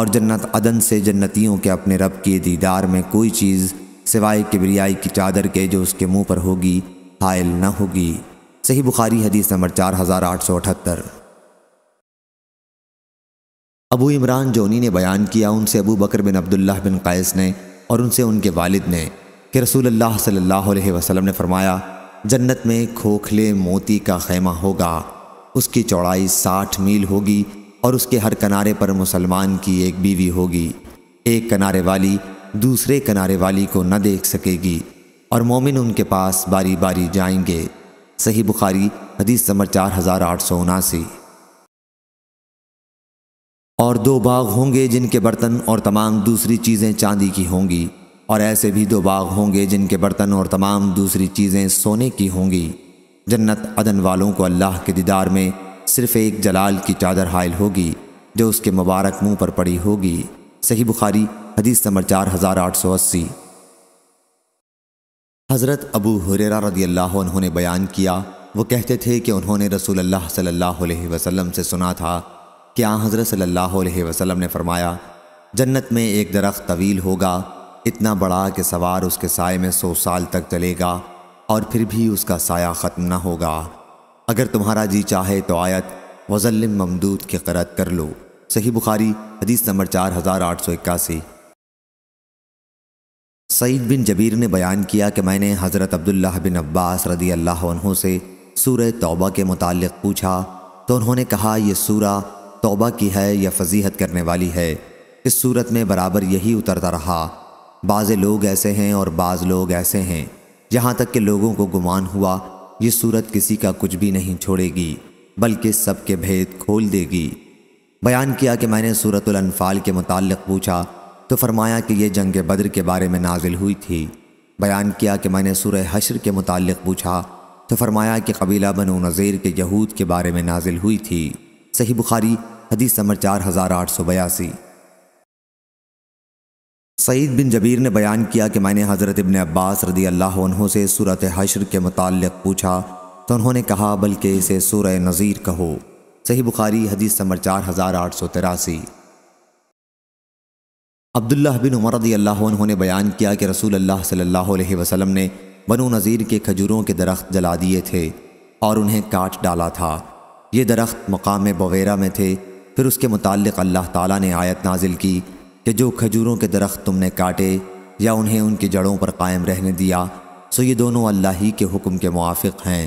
और जन्नत अदन से जन्नतियों के अपने रब के दीदार में कोई चीज़ सिवाय किबरियाई की चादर के जो उसके मुंह पर होगी हायल न होगी सही बुखारी हदीस नंबर चार हज़ार आठ सौ अठहत्तर अबू इमरान जोनी ने बयान किया उनसे अबू बकर बिन अब्दुल्ला बिन कैस ने और उनसे उनके वालिद ने कि रसूल अल्लाह सल्लल्लाहु अलैहि वसल्लम ने फरमाया जन्नत में खोखले मोती का खैमा होगा उसकी चौड़ाई साठ मील होगी और उसके हर किनारे पर मुसलमान की एक बीवी होगी एक किनारे वाली दूसरे किनारे वाली को न देख सकेगी और मोमिन उनके पास बारी बारी जाएंगे सही बुखारी हदीस नंबर चार हज़ार आठ सौ उनासी और दो बाग होंगे जिनके बर्तन और तमाम दूसरी चीज़ें चांदी की होंगी और ऐसे भी दो बाग होंगे जिनके बर्तन और तमाम दूसरी चीज़ें सोने की होंगी जन्नत अदन वालों को अल्लाह के दीदार में सिर्फ़ एक जलाल की चादर हायल होगी जो उसके मुबारक मुंह पर पड़ी होगी सही बुखारी हदीस नंबर चार हज़ार आठ सौ अस्सी हज़रत अबू हुरेरा रदी अल्लाह उन्होंने बयान किया वो कहते थे कि उन्होंने रसूल अल्लाह सल्लल्लाहु अलैहि वसल्लम से सुना था कि आ हज़रत सल्लल्लाहु अलैहि वसल्लम ने फरमाया जन्नत में एक दरख्त तवील होगा इतना बड़ा कि सवार उसके साय में सौ साल तक चलेगा और फिर भी उसका साया ख़त्म ना होगा अगर तुम्हारा जी चाहे तो आयत वजल ममदूद की करत कर लो सही बुखारी हदीस नंबर चार हज़ार आठ सौ इक्यासी सईद बिन जबीर ने बयान किया कि मैंने हज़रत अब्दुल्ला बिन अब्बास रदी अल्लाह से सूर तौबा के मुतल पूछा तो उन्होंने कहा यह सूरा तौबा की है या फजीहत करने वाली है इस सूरत में बराबर यही उतरता रहा बाज़ लोग ऐसे हैं और बाज़ लोग ऐसे हैं जहाँ तक कि लोगों को गुमान हुआ ये सूरत किसी का कुछ भी नहीं छोड़ेगी बल्कि सबके भेद खोल देगी बयान किया कि मैंने सूरतफ़ाल के मुतल पूछा तो फरमाया कि यह जंग बद्र के बारे में नाजिल हुई थी बयान किया कि मैंने सूर्य हशर के मुतल पूछा तो फरमाया कि कबीला बनो नज़ीर के यहूद के बारे में नाजिल हुई थी सही बुखारी हदीस नंबर चार हज़ार आठ सौ बयासी सईद बिन जबीर ने बयान किया कि मैंने हज़रत इबन अब्बास रदी अल्लाह से सूरत हशर के मुतल पूछा तो उन्होंने कहा बल्कि इसे सूर नज़ीर कहो सही बुखारी हदीस नंबर चार हज़ार आठ सौ तिरासी अब्दुल्ला बिन उमर रदी अल्लाह ने बयान किया कि रसूल अल्लाह सल्लल्लाहु अलैहि वसल्लम ने बनो नज़ीर के खजूरों के दरख्त जला दिए थे और उन्हें काट डाला था ये दरख्त मकाम बवेरा में थे फिर उसके मुतालिक अल्लाह ताला ने आयत नाजिल की कि जो खजूरों के दरख्त तुमने काटे या उन्हें उनकी जड़ों पर कायम रहने दिया सो ये दोनों अल्लाह ही के हुक्म के मुआफ़ हैं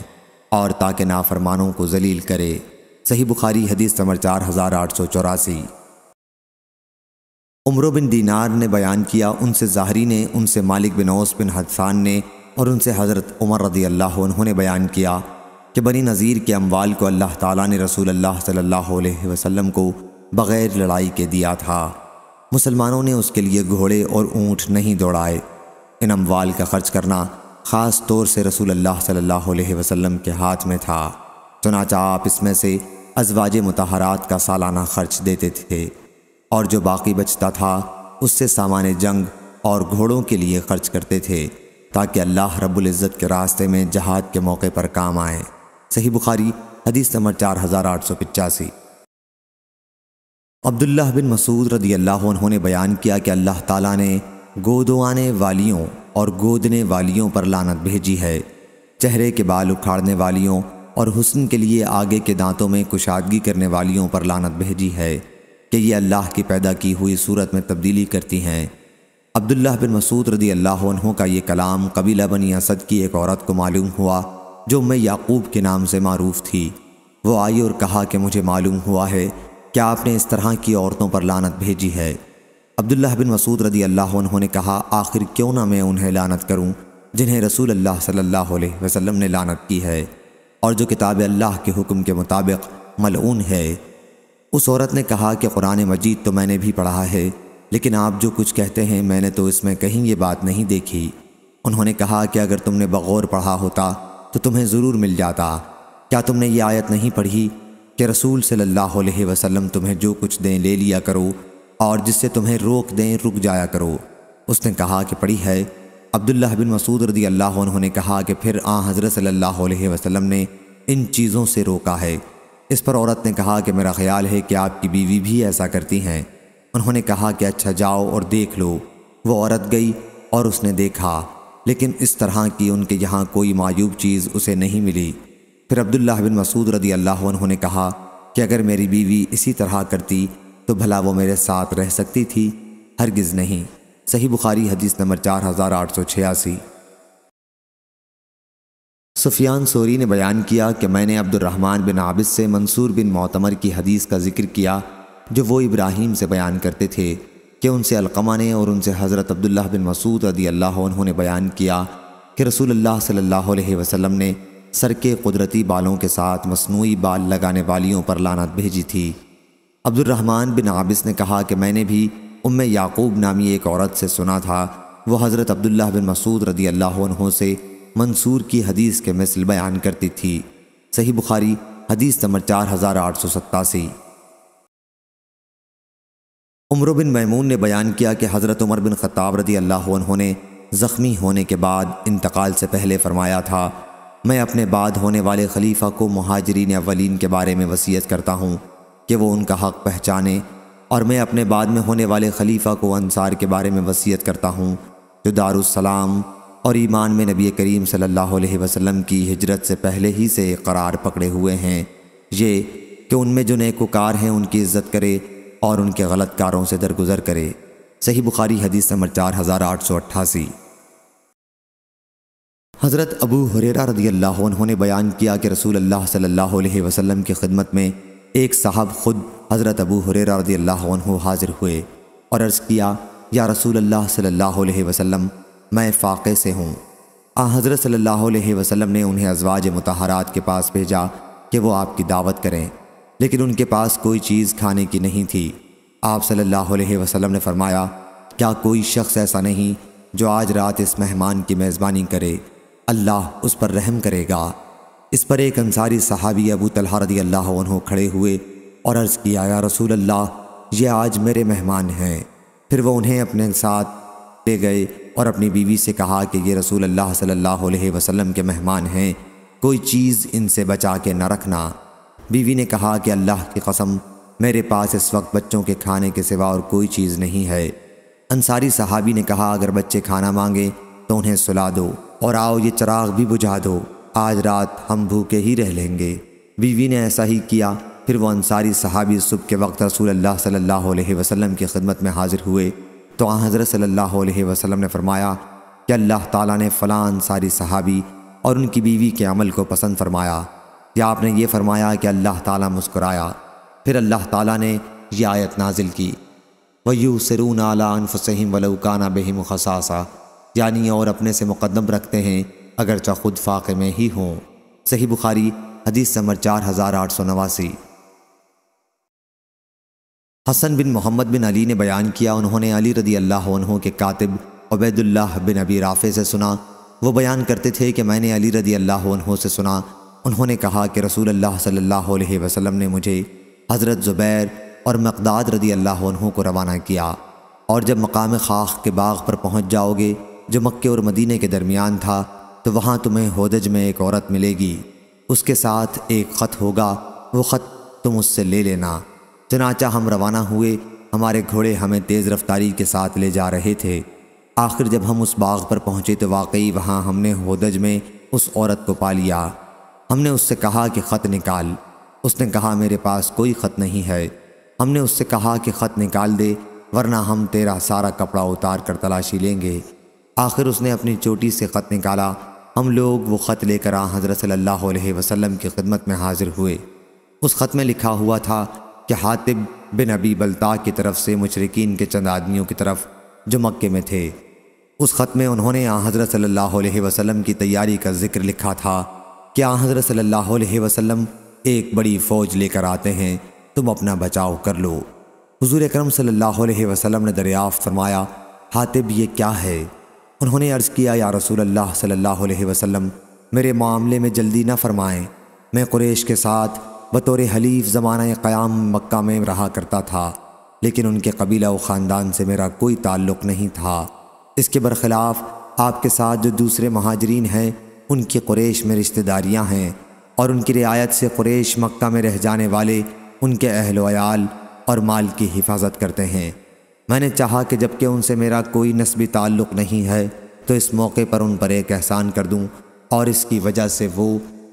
और ताकि नाफरमानों को जलील करे सही बुखारी हदीस नंबर चार हज़ार आठ सौ चौरासी उम्र बिन दीनार ने बयान किया उनसे ज़ाहरी ने उनसे मालिक बिन औस बिन हदसान ने और उनसे हज़रत उमर रदी अल्लाह उन्होंने बयान किया कि बनी नज़ीर के अमवाल को अल्लाह ताली ने रसूल अल्लाह सल्लल्लाहु वसम को बग़ैर लड़ाई के दिया था मुसलमानों ने उसके लिए घोड़े और ऊँट नहीं दौड़ाए इन अमवाल का खर्च करना ख़ास तौर से रसूल अल्लाह सल्ह वसम के हाथ में था चुनाचा आप इसमें से अजवाज मतहरात का सालाना खर्च देते थे और जो बाकी बचता था उससे सामान जंग और घोड़ों के लिए खर्च करते थे ताकि अल्लाह रब्बुल इज़्ज़त के रास्ते में जहाद के मौके पर काम आए सही बुखारी हदीस नंबर चार हज़ार आठ सौ पिचासी अब्दुल्ला बिन मसूद रदी अल्लाह उन्होंने बयान किया कि अल्लाह ताला ने गोदवाने वालियों और गोदने वालियों पर लानत भेजी है चेहरे के बाल उखाड़ने वालियों और हुसन के लिए आगे के दांतों में कुशादगी करने वालियों पर लानत भेजी है कि ये अल्लाह की पैदा की हुई सूरत में तब्दीली करती हैं अब्दुल्ला बिन मसूद रदी अल्लाह का ये कलाम कबीला बन असद की एक औरत को मालूम हुआ जो मैं याकूब के नाम से मरूफ थी वो आई और कहा कि मुझे मालूम हुआ है कि आपने इस तरह की औरतों पर लानत भेजी है अब्दुल्ला बिन मसूद रदी अल्लाह ने कहा आखिर क्यों ना मैं उन्हें लानत करूँ जिन्हें रसूल अल्लाह सल्ह अलैहि ने लानत की है और जो किताब अल्लाह के हुक्म के मुताबिक मलून है उस औरत ने कहा कि कुरान मजीद तो मैंने भी पढ़ा है लेकिन आप जो कुछ कहते हैं मैंने तो इसमें कहीं ये बात नहीं देखी उन्होंने कहा कि अगर तुमने बगौर पढ़ा होता तो तुम्हें ज़रूर मिल जाता क्या तुमने ये आयत नहीं पढ़ी कि रसूल सल्लल्लाहु अलैहि वसल्लम तुम्हें जो कुछ दें ले लिया करो और जिससे तुम्हें रोक दें रुक जाया करो उसने कहा कि पढ़ी है अब्दुल्ला बिन मसूद रदी अल्लाह उन्होंने कहा कि फिर आ हज़रत सल्लल्लाहु अलैहि वसल्लम ने इन चीज़ों से रोका है इस पर औरत ने कहा कि मेरा ख्याल है कि आपकी बीवी भी ऐसा करती हैं उन्होंने कहा कि अच्छा जाओ और देख लो वो औरत गई और उसने देखा लेकिन इस तरह की उनके यहाँ कोई मायूब चीज़ उसे नहीं मिली फिर अब्दुल्ला बिन मसूद रदी अल्लाह उन्होंने कहा कि अगर मेरी बीवी इसी तरह करती तो भला वो मेरे साथ रह सकती थी हरगिज़ नहीं सही बुखारी हदीस नंबर चार हज़ार आठ सौ छियासी सुफियान सोरी ने बयान किया कि मैंने अब्दुलरहमान बिन आबिस से मंसूर बिन मोतमर की हदीस का जिक्र किया जो वो इब्राहिम से बयान करते थे कि उनसे अलकमा ने और उनसे हज़रत अब्दुल्ला बिन मसूद रदी अल्लाह उन्होंने बयान किया कि रसूल अल्लाह सल्लल्लाहु अलैहि वसल्लम ने सर के कुदरती बालों के साथ मसनू बाल लगाने वालियों पर लानत भेजी थी अब्दुलरहमान बिन आबिस ने कहा कि मैंने भी उम याकूब नामी एक औरत से सुना था वह हज़रत अब्दुल्ला बिन मसूद रदी अल्लाह से मंसूर की हदीस के मिसल बयान करती थी सही बुखारी हदीस नंबर चार हज़ार आठ सौ सत्तासी उम्र बिन मैमून ने बयान किया कि हज़रत उमर बिन ख़ताब रदी अल्लाह ने ज़ख्मी होने के बाद इंतकाल से पहले फरमाया था मैं अपने बाद होने वाले खलीफा को महाजरीन अवलिन के बारे में वसीयत करता हूँ कि वो उनका हक पहचाने और मैं अपने बाद में होने वाले खलीफा को अनसार के बारे में वसीयत करता हूँ जो दारुसलाम और ईमान में नबी करीम सल्लल्लाहु अलैहि वसल्लम की हिजरत से पहले ही से करार पकड़े हुए हैं ये कि उनमें जो नेकोकार हैं उनकी इज्जत करे और उनके गलत कारों से दरगुजर करे सही बुखारी हदीस नंबर चार हज़ार आठ सौ अट्ठासी हज़रत अबू हुरेरा रदी अल्लाह उन्होंने बयान किया कि रसूल अल्लाह सल्लल्लाहु अलैहि वसल्लम की खिदमत में एक साहब खुद हज़रत अबू हुरेरा रदी अल्लाह हाज़िर हुए और अर्ज़ किया या रसूल अल्लाह सल्लल्लाहु अलैहि वसल्लम मैं फ़ाक़े से हूँ आ हज़रत सल्ला वसलम ने उन्हें अजवाज मतहरात के पास भेजा कि वो आपकी दावत करें लेकिन उनके पास कोई चीज़ खाने की नहीं थी आप अलैहि वसल्लम ने फरमाया क्या कोई शख्स ऐसा नहीं जो आज रात इस मेहमान की मेज़बानी करे अल्लाह उस पर रहम करेगा इस पर एक अंसारी सहाबी अबू तलहा रदी अल्लाह खड़े हुए और अर्ज़ किया या रसूल अल्लाह ये आज मेरे मेहमान हैं फिर वह उन्हें अपने साथ ले गए और अपनी बीवी से कहा कि ये रसूल अल्लाह सल्लल्लाहु अलैहि वसल्लम के मेहमान हैं कोई चीज़ इनसे बचा के न रखना बीवी ने कहा कि अल्लाह की कसम मेरे पास इस वक्त बच्चों के खाने के सिवा और कोई चीज़ नहीं है अंसारी सहाबी ने कहा अगर बच्चे खाना मांगे तो उन्हें सुला दो और आओ ये चराग भी बुझा दो आज रात हम भूखे ही रह लेंगे बीवी ने ऐसा ही किया फिर वो अंसारी सहाबी सुबह के वक्त रसूल अल्लाह सल्लल्लाहु अलैहि वसल्लम की खिदमत में हाजिर हुए तो आ हज़रत सल्ला वसलम ने फ़रमाया कि अल्लाह ताला ने फ़लाँ सारी सहाबी और उनकी बीवी के अमल को पसंद फरमाया या आपने ये फरमाया कि अल्लाह ताला मुस्कुराया फिर अल्लाह ताला ने यह आयत नाजिल की वयु सरून आला अनफसम वलौकाना बहिम खसासा यानी और अपने से मुकदम रखते हैं अगरचा खुद फाक़े में ही हों सही बुखारी हदीस समर चार हज़ार आठ सौ नवासी हसन बिन मोहम्मद बिन अली ने बयान किया उन्होंने अली रदी अल्लाह के कातिब अबैदुल्लाह बिन अबी राफ़े से सुना वो बयान करते थे कि मैंने अली रदी अल्लाह से सुना उन्होंने कहा कि रसूल अल्लाह सल्लल्लाहु अलैहि वसल्लम ने मुझे हज़रत ज़ुबैर और मकदाद रदी अल्लाह को रवाना किया और जब मकाम खाख के बाग पर पहुँच जाओगे जो मक्के और मदीने के दरमियान था तो वहाँ तुम्हें होदज में एक औरत मिलेगी उसके साथ एक ख़त होगा वो ख़त तुम उससे ले लेना चनाचा हम रवाना हुए हमारे घोड़े हमें तेज़ रफ्तारी के साथ ले जा रहे थे आखिर जब हम उस बाग पर पहुँचे तो वाकई वहाँ हमने होदज में उस औरत को पा लिया हमने उससे कहा कि ख़त निकाल उसने कहा मेरे पास कोई ख़त नहीं है हमने उससे कहा कि ख़त निकाल दे वरना हम तेरा सारा कपड़ा उतार कर तलाशी लेंगे आखिर उसने अपनी चोटी से ख़त निकाला हम लोग वो ख़त लेकर आ हज़रत सल्लल्लाहु अलैहि वसल्लम की खिदमत में हाज़िर हुए उस ख़त में लिखा हुआ था कि हातिब बिन अबी बलता की तरफ से मुशरकिन के चंद आदमियों की तरफ जो मक्के में थे उस ख़त में उन्होंने आ हज़रत सल्ला की तैयारी का जिक्र लिखा था कि आ हज़रत सल्ला वसम एक बड़ी फ़ौज लेकर आते हैं तुम अपना बचाव कर लो हजूर करम सल्ला अलैहि ने दरियाफ़ फरमाया हातिब ये क्या है उन्होंने अर्ज़ किया या रसूल अल्लाह सल्ला अलैहि मेरे मामले में जल्दी ना फरमाएँ मैं कुरेश के साथ बतौर हलीफ ज़माना क़याम मक्का में रहा करता था लेकिन उनके कबीला व ख़ानदान से मेरा कोई ताल्लुक़ नहीं था इसके बरखिलाफ आपके साथ जो दूसरे महाजरीन हैं उनकी कुरेश में रिश्तेदारियाँ हैं और उनकी रियायत से कुरेश मक्का में रह जाने वाले उनके अहल और माल की हिफाजत करते हैं मैंने चाहा कि जबकि उनसे मेरा कोई नस्बी ताल्लुक़ नहीं है तो इस मौके पर उन पर एक एहसान कर दूँ और इसकी वजह से वो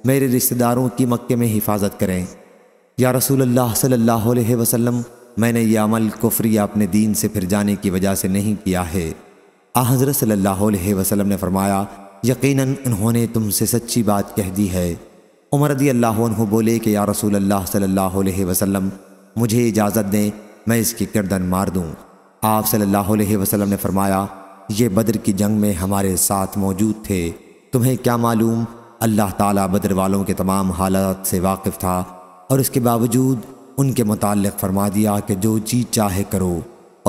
मेरे रिश्तेदारों की मक्के में हिफाजत करें या रसूल अल्लाह सल्लल्लाहु अलैहि वसल्लम मैंने यह अमल कुफर अपने दीन से फिर जाने की वजह से नहीं किया है आ हज़रत सल्लल्लाहु अलैहि वसल्लम ने फरमाया यकीनन उन्होंने तुमसे सच्ची बात कह दी है उमर रदी अल्लाह बोले कि या रसूल अल्लाह सल्लल्लाहु अलैहि वसल्लम मुझे इजाज़त दें मैं इसकी गर्दन मार दूँ आप सल्लल्लाहु अलैहि वसल्लम ने फरमाया ये बद्र की जंग में हमारे साथ मौजूद थे तुम्हें क्या मालूम अल्लाह ताला बदर वालों के तमाम हालात से वाकिफ़ था और इसके बावजूद उनके मतलब फरमा दिया कि जो जी चाहे करो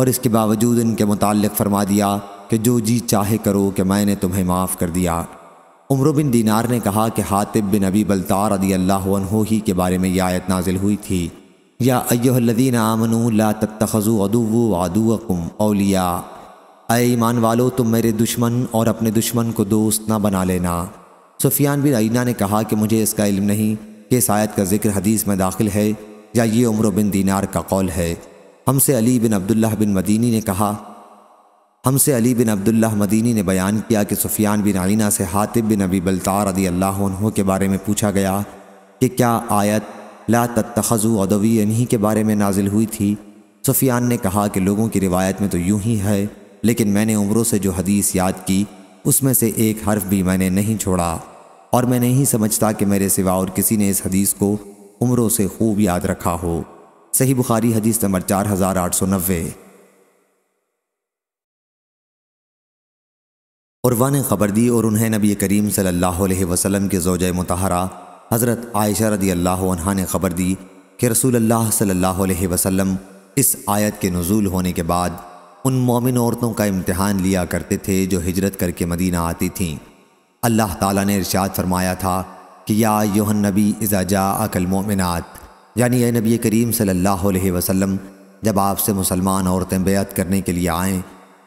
और इसके बावजूद इनके मतलब फरमा दिया कि जो जी चाहे करो कि मैंने तुम्हें माफ़ कर दिया उम्र बिन दीनार ने कहा कि हातिब बिन अबी बलतार अदी अल्लाह ही के बारे में यह आयत नाजिल हुई थी या अयोहदीन आमनू ला तखज़ु अदुव अदुकुम अलिया अ ईमान वालो तुम मेरे दुश्मन और अपने दुश्मन को दोस्त ना बना लेना सुफियान बिन अना ने कहा कि मुझे इसका इल्म नहीं कि इस आयत का जिक्र हदीस में दाखिल है या ये उम्र बिन दीनार का कौल है हमसे अली बिन अब्दुल्ला बिन मदीनी ने कहा हमसे अली बिन अब्दुल्ला मदीनी ने बयान किया कि सुफियान बिन आइना से हातिब बिन अबी बल्तार अदी अल्लाह के बारे में पूछा गया कि क्या आयत ला तखज़ु अदवी इन्हीं के बारे में नाजिल हुई थी सुफियान ने कहा कि लोगों की रिवायत में तो यूं ही है लेकिन मैंने उम्रों से जो हदीस याद की उसमें से एक हर्फ भी मैंने नहीं छोड़ा और मैं नहीं समझता कि मेरे सिवा और किसी ने इस हदीस को उम्रों से खूब याद रखा हो सही बुखारी हदीस नंबर चार हज़ार आठ सौ नब्बे उर्वा ने खबर दी और उन्हें नबी करीम सल्लल्लाहु अलैहि वसल्लम के जोज मतहरा हज़रत आयशा रदी अल्लाह ने खबर दी कि रसूल अल्लाह सल्लल्लाहु अलैहि वसल्लम इस आयत के नज़ूल होने के बाद उन मोमिन औरतों का इम्तहान लिया करते थे जो हिजरत करके मदीना आती थीं अल्लाह ताला ने इरशाद फरमाया था कि या योहन नबी इजाजा अकल मोमिनत यानी ए नबी करीम सल्लल्लाहु अलैहि वसल्लम जब आपसे मुसलमान औरतें बेत करने के लिए आएँ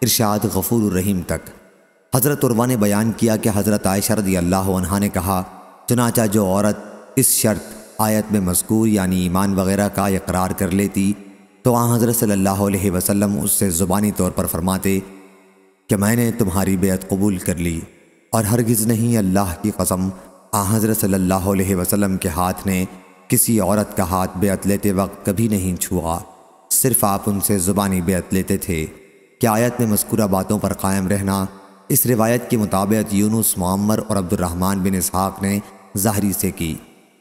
इरशाद गफूर रहीम तक हज़रत उर्वा ने बयान किया कि हज़रत आयशा अल्लाह ने कहा चुनाचा जो औरत इस शर्त आयत में मजकूर यानी ईमान वगैरह का इकरार कर लेती तो आ हज़रत सल्ला वसम उससे ज़ुबानी तौर पर फरमाते कि मैंने तुम्हारी बेत कबूल कर ली और हरगिज़ नहीं अल्लाह की कसम आ हज़रत सल्ला वसम के हाथ ने किसी औरत का हाथ बेत लेते वक्त कभी नहीं छुआ सिर्फ आप उनसे ज़ुबानी बेत लेते थे कि आयत में मस्कूरा बातों पर कायम रहना इस रिवायत के मुताबिक यूनुस मामर और अब्दुलरहमान बिन इसहाक ने ज़ाहरी से की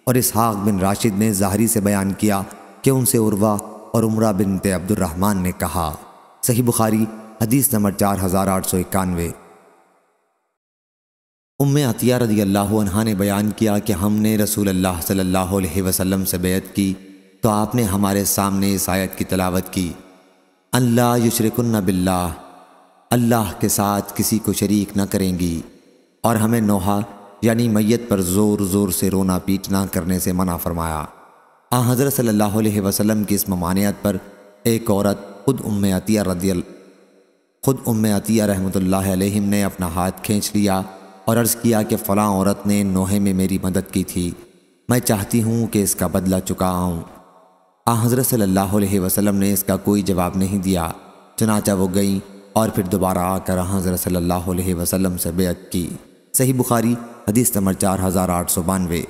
और इसहाक बिन राशिद ने ज़ाहरी से बयान किया कि उनसे उर्वा और उमरा बिन अब्दुलरहमान ने कहा सही बुखारी हदीस नंबर चार हज़ार आठ सौ इक्यानवे उम अतिया रदी अल्लाह ने बयान किया कि हमने रसूल अल्लाह सल्लल्लाहु अलैहि वसल्लम से बेत की तो आपने हमारे सामने इस आयत की तलावत की अल्लाह युशरकन बिल्ला अल्लाह के साथ किसी को शरीक न करेंगी और हमें नोहा यानी मैयत पर ज़ोर ज़ोर से रोना पीटना करने से मना फरमाया आ हज़रत सल्ला वसम की इस ममानियत पर एक औरत खुद उम अतिया रदी खुद उम अतिया रहमतुल्लाह ने अपना हाथ खींच लिया और अर्ज़ किया कि फ़लाँ औरत ने नोहे में मेरी मदद की थी मैं चाहती हूँ कि इसका बदला चुका आऊँ आ हज़रत सल्ला वसम ने इसका कोई जवाब नहीं दिया चनाचा वो गई और फिर दोबारा आकर हज़रत सल्ला वसम से बेत की सही बुखारी हदीस नंबर चार हज़ार आठ सौ बानवे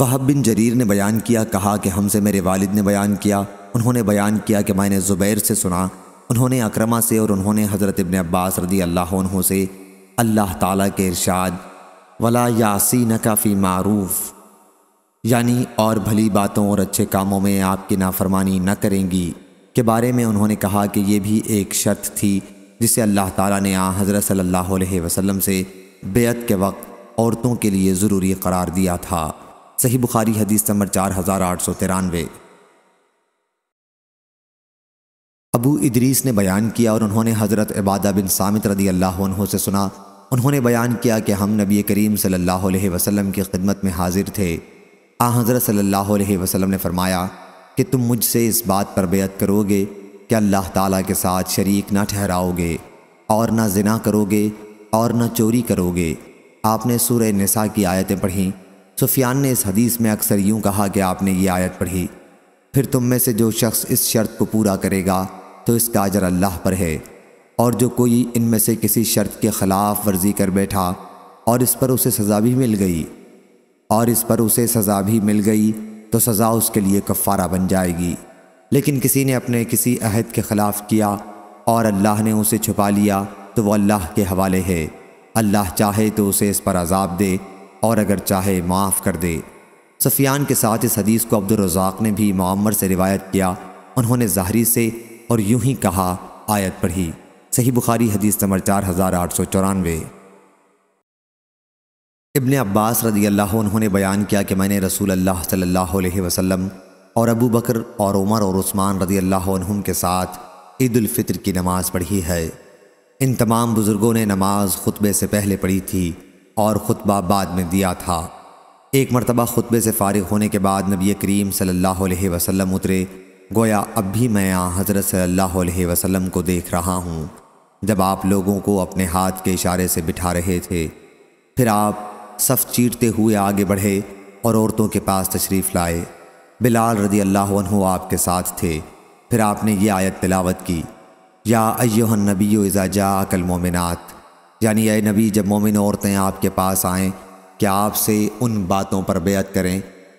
वहब बिन जरीर ने बयान किया कहा कि हमसे मेरे वालिद ने बयान किया उन्होंने बयान किया कि मैंने ज़ुबैर से सुना उन्होंने अक्रमा से और उन्होंने हज़रत इब्न अब्बास रदी अल्लाह से अल्लाह ताला के इरशाद वला यासी काफ़ी मारूफ यानी और भली बातों और अच्छे कामों में आपकी नाफरमानी न करेंगी के बारे में उन्होंने कहा कि यह भी एक शर्त थी जिसे अल्लाह ताला ने आ हज़रत सल्लल्लाहु अलैहि वसल्लम से बेत के वक्त औरतों के लिए ज़रूरी करार दिया था सही बुखारी हदीस नंबर चार हज़ार आठ सौ तिरानवे अबू इदरीस ने बयान किया और उन्होंने हज़रत इबादा बिन सामित रदी अल्लाह से सुना उन्होंने बयान किया कि हम नबी करीम सल्लल्लाहु अलैहि वसल्लम की खिदमत में हाजिर थे आ हज़रत सल्लल्लाहु अलैहि वसल्लम ने फरमाया कि तुम मुझसे इस बात पर बेत करोगे कि अल्लाह ताला के साथ शरीक ना ठहराओगे और ना जिना करोगे और ना चोरी करोगे आपने सूर्य नसा की आयतें पढ़ीं सुफियान ने इस हदीस में अक्सर यूँ कहा कि आपने ये आयत पढ़ी फिर तुम में से जो शख्स इस शर्त को पूरा करेगा तो इसका अजर अल्लाह पर है और जो कोई इनमें से किसी शर्त के ख़िलाफ़ वर्जी कर बैठा और इस पर उसे सज़ा भी मिल गई और इस पर उसे सज़ा भी मिल गई तो सज़ा उसके लिए कफ़ारा बन जाएगी लेकिन किसी ने अपने किसी अहद के ख़िलाफ़ किया और अल्लाह ने उसे छुपा लिया तो वह अल्लाह के हवाले है अल्लाह चाहे तो उसे इस पर अजाब दे और अगर चाहे माफ़ कर दे सफियान के साथ इस हदीस को अब्दुलरजाक ने भी मामर से रिवायत किया उन्होंने ज़ाहरी से और यूं ही कहा आयत पढ़ी सही बुखारी हदीस नंबर चार हज़ार आठ सौ चौरानवे इबन अब्बास रदी अल्लाह उन्होंने बयान किया कि मैंने रसूल अल्लाह सल्लल्लाहु अलैहि वसल्लम और अबू बकर और उमर और उस्मान रदी अल्लाह के साथ ईदालफ़ितर की नमाज़ पढ़ी है इन तमाम बुज़ुर्गों ने नमाज खुतबे से पहले पढ़ी थी और ख़ुतबा बाद में दिया था एक मरतबा ख़ुतबे से फ़ारिग होने के बाद नबी करीम सल्लल्लाहु अलैहि वसल्लम उतरे गोया अब भी मैं यहाँ हज़रत सल्लल्लाहु अलैहि वसल्लम को देख रहा हूँ जब आप लोगों को अपने हाथ के इशारे से बिठा रहे थे फिर आप सफ़ चीरते हुए आगे बढ़े और औरतों के पास तशरीफ़ लाए बिलाल रदी अल्लाह आपके साथ थे फिर आपने ये आयत तिलावत की या अयोहन नबी इज़ा जा मोमिनात यानी ए नबी जब मोमिन औरतें आपके पास आएँ क्या आपसे उन बातों पर बेत करें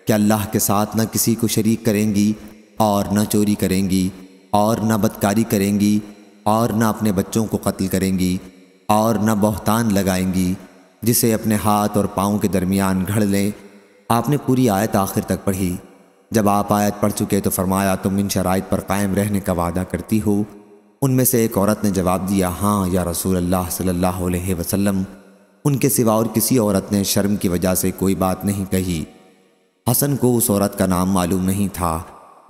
कि अल्लाह के साथ न किसी को शरीक करेंगी और न चोरी करेंगी और न बदकारी करेंगी और न अपने बच्चों को कत्ल करेंगी और न बहतान लगाएंगी जिसे अपने हाथ और पाँव के दरमियान घड़ लें आपने पूरी आयत आखिर तक पढ़ी जब आप आयत पढ़ चुके तो फरमाया तुम इन शराइ पर कायम रहने का वादा करती हो उनमें से एक औरत ने जवाब दिया हाँ या रसूल अल्लाह सल्लल्लाहु अलैहि वसल्लम उनके सिवा और किसी औरत ने शर्म की वजह से कोई बात नहीं कही हसन को उस औरत का नाम मालूम नहीं था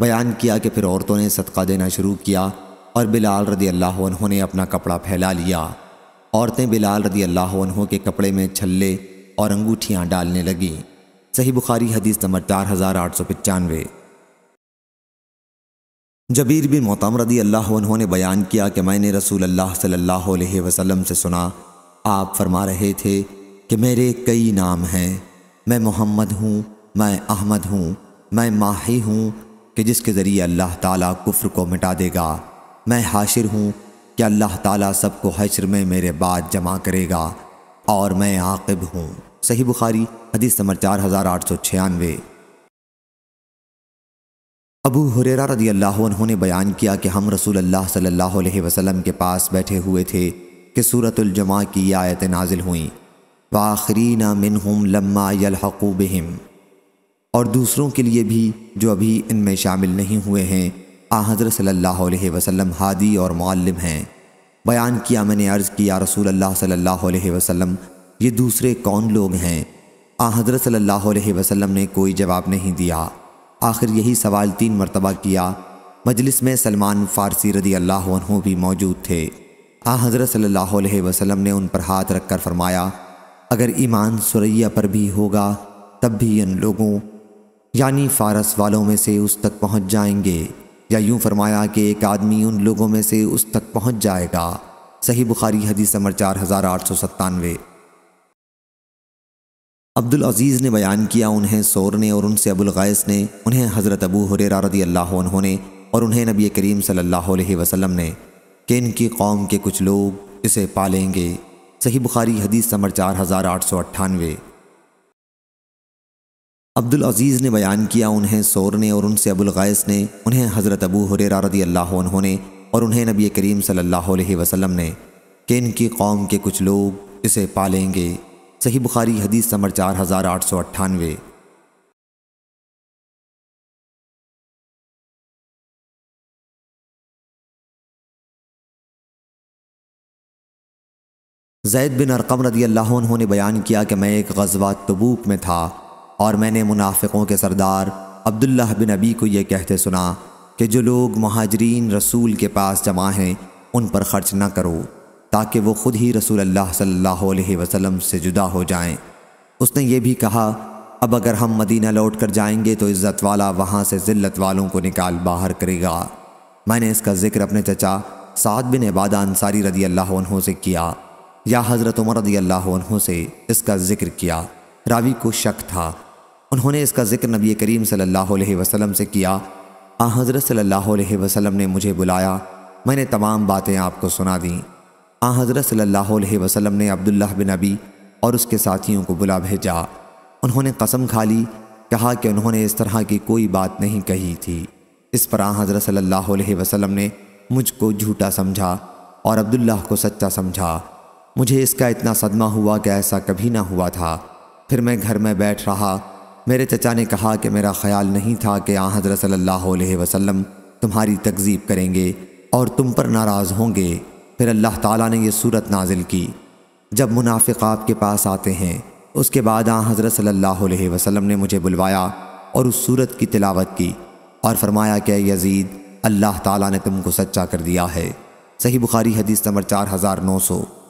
बयान किया कि फिर औरतों ने सदका देना शुरू किया और बिलाल रदी अल्लाह ने अपना कपड़ा फैला लिया औरतें बिलाल रदी अल्लाह के कपड़े में छल्ले और अंगूठियाँ डालने लगीं सही बुखारी हदीस नंबर चार हज़ार आठ सौ पचानवे जबीर बिन मोतमरदी रदी अल्लाह उन्होंने बयान किया कि मैंने रसूल अल्लाह सल्लल्लाहु अलैहि वसल्लम से सुना आप फरमा रहे थे कि मेरे कई नाम हैं मैं मोहम्मद हूँ मैं अहमद हूँ मैं माही हूँ कि जिसके ज़रिए अल्लाह ताला कुफ्र को मिटा देगा मैं हाशिर हूँ कि अल्लाह ताला सबको हशर में मेरे बाद जमा करेगा और मैं आकिब हूँ सही बुखारी हदीस नंबर चार हज़ार आठ सौ छियानवे अबू हुरेरा रदी अल्लाह उन्होंने बयान किया कि हम रसूल अल्लाह सल्लल्लाहु अलैहि वसल्लम के पास बैठे हुए थे कि सूरतुलजमा की आयत नाजिल हुई वाखरी ना मिन हम लम्मा यलहक़ूबहम और दूसरों के लिए भी जो अभी इनमें शामिल नहीं हुए हैं आहदर सल्लल्लाहु अलैहि वसल्लम हादी और मालम हैं बयान किया मैंने अर्ज़ किया रसूल अल्लाह सल्लल्लाहु अलैहि वसल्लम ये दूसरे कौन लोग हैं आहदर सल्लल्लाहु अलैहि वसल्लम ने कोई जवाब नहीं दिया आखिर यही सवाल तीन मरतबा किया मजलिस में सलमान फ़ारसी रदी अल्लाह भी मौजूद थे आ हज़रत सल्ला वसलम ने उन पर हाथ रखकर फरमाया अगर ईमान सुरैया पर भी होगा तब भी इन लोगों यानी फ़ारस वालों में से उस तक पहुँच जाएंगे या यूं फरमाया कि एक आदमी उन लोगों में से उस तक पहुँच जाएगा सही बुखारी हदीस समर चार हज़ार आठ सौ सत्तानवे अब्दुल अजीज़ ने बयान किया उन्हें सोर ने और उनसे अबुल गायस ने उन्हें हज़रत अबू हुरेरा रदी अल्लाह ने और उन्हें नबी करीम सल्लल्लाहु अलैहि वसल्लम ने कि इनकी कौम के कुछ लोग इसे पालेंगे सही बुखारी हदीस समर चार हज़ार आठ सौ अट्ठानवे अब्दुल अजीज़ ने बयान किया उन्हें सोर ने और उनसे अबुल गायस ने उन्हें हज़रत अबू हुरेरा रदी अल्लाह ने और उन्हें नबी करीम सल्लल्लाहु अलैहि वसल्लम ने कि इनकी कौम के कुछ लोग इसे पालेंगे सही बुखारी हदीस नंबर चार हज़ार आठ सौ अट्ठानवे जैद बिन अरकम रदी अल्लाह ने बयान किया कि मैं एक गजवा तबूक में था और मैंने मुनाफिकों के सरदार अब्दुल्ला बिन अबी को यह कहते सुना कि जो लोग महाजरीन रसूल के पास जमा हैं उन पर ख़र्च न करो ताकि वो ख़ुद ही रसूल अल्लाह सल्लल्लाहु अलैहि वसल्लम से जुदा हो जाएं। उसने ये भी कहा अब अगर हम मदीना लौट कर जाएंगे तो इज़्ज़त वाला वहाँ से ज़िल्लत वालों को निकाल बाहर करेगा मैंने इसका ज़िक्र अपने चचा साद बिन इबादा अंसारी रदी अल्लाह से किया या हज़रत उमर रदी अल्लाह से इसका ज़िक्र किया रावी को शक था उन्होंने इसका ज़िक्र नबी करीम सल्लल्लाहु अलैहि वसल्लम से किया आ हज़रत सल्लल्लाहु अलैहि वसल्लम ने मुझे बुलाया मैंने तमाम बातें आपको सुना दीं आ हज़रत सल्लल्लाहु अलैहि वसल्लम ने अब्दुल्लाह बिन अबी और उसके साथियों को बुला भेजा उन्होंने कसम खा ली कहा कि उन्होंने इस तरह की कोई बात नहीं कही थी इस पर आ हज़रत सल्लल्लाहु अलैहि वसल्लम ने मुझको झूठा समझा और अब्दुल्लाह को सच्चा समझा मुझे इसका इतना सदमा हुआ कि ऐसा कभी ना हुआ था फिर मैं घर में बैठ रहा मेरे चचा ने कहा कि मेरा ख्याल नहीं था कि आ हज़रत सल्लल्लाहु अलैहि वसल्लम तुम्हारी तकजीब करेंगे और तुम पर नाराज़ होंगे फिर अल्लाह ताला ने यह सूरत नाजिल की जब मुनाफिक आपके पास आते हैं उसके बाद आ हज़रत सल्लल्लाहु अलैहि वसल्लम ने मुझे बुलवाया और उस सूरत की तिलावत की और फरमाया कि यजीद अल्लाह ताला ने तुमको सच्चा कर दिया है सही बुखारी हदीस नंबर चार हज़ार नौ सौ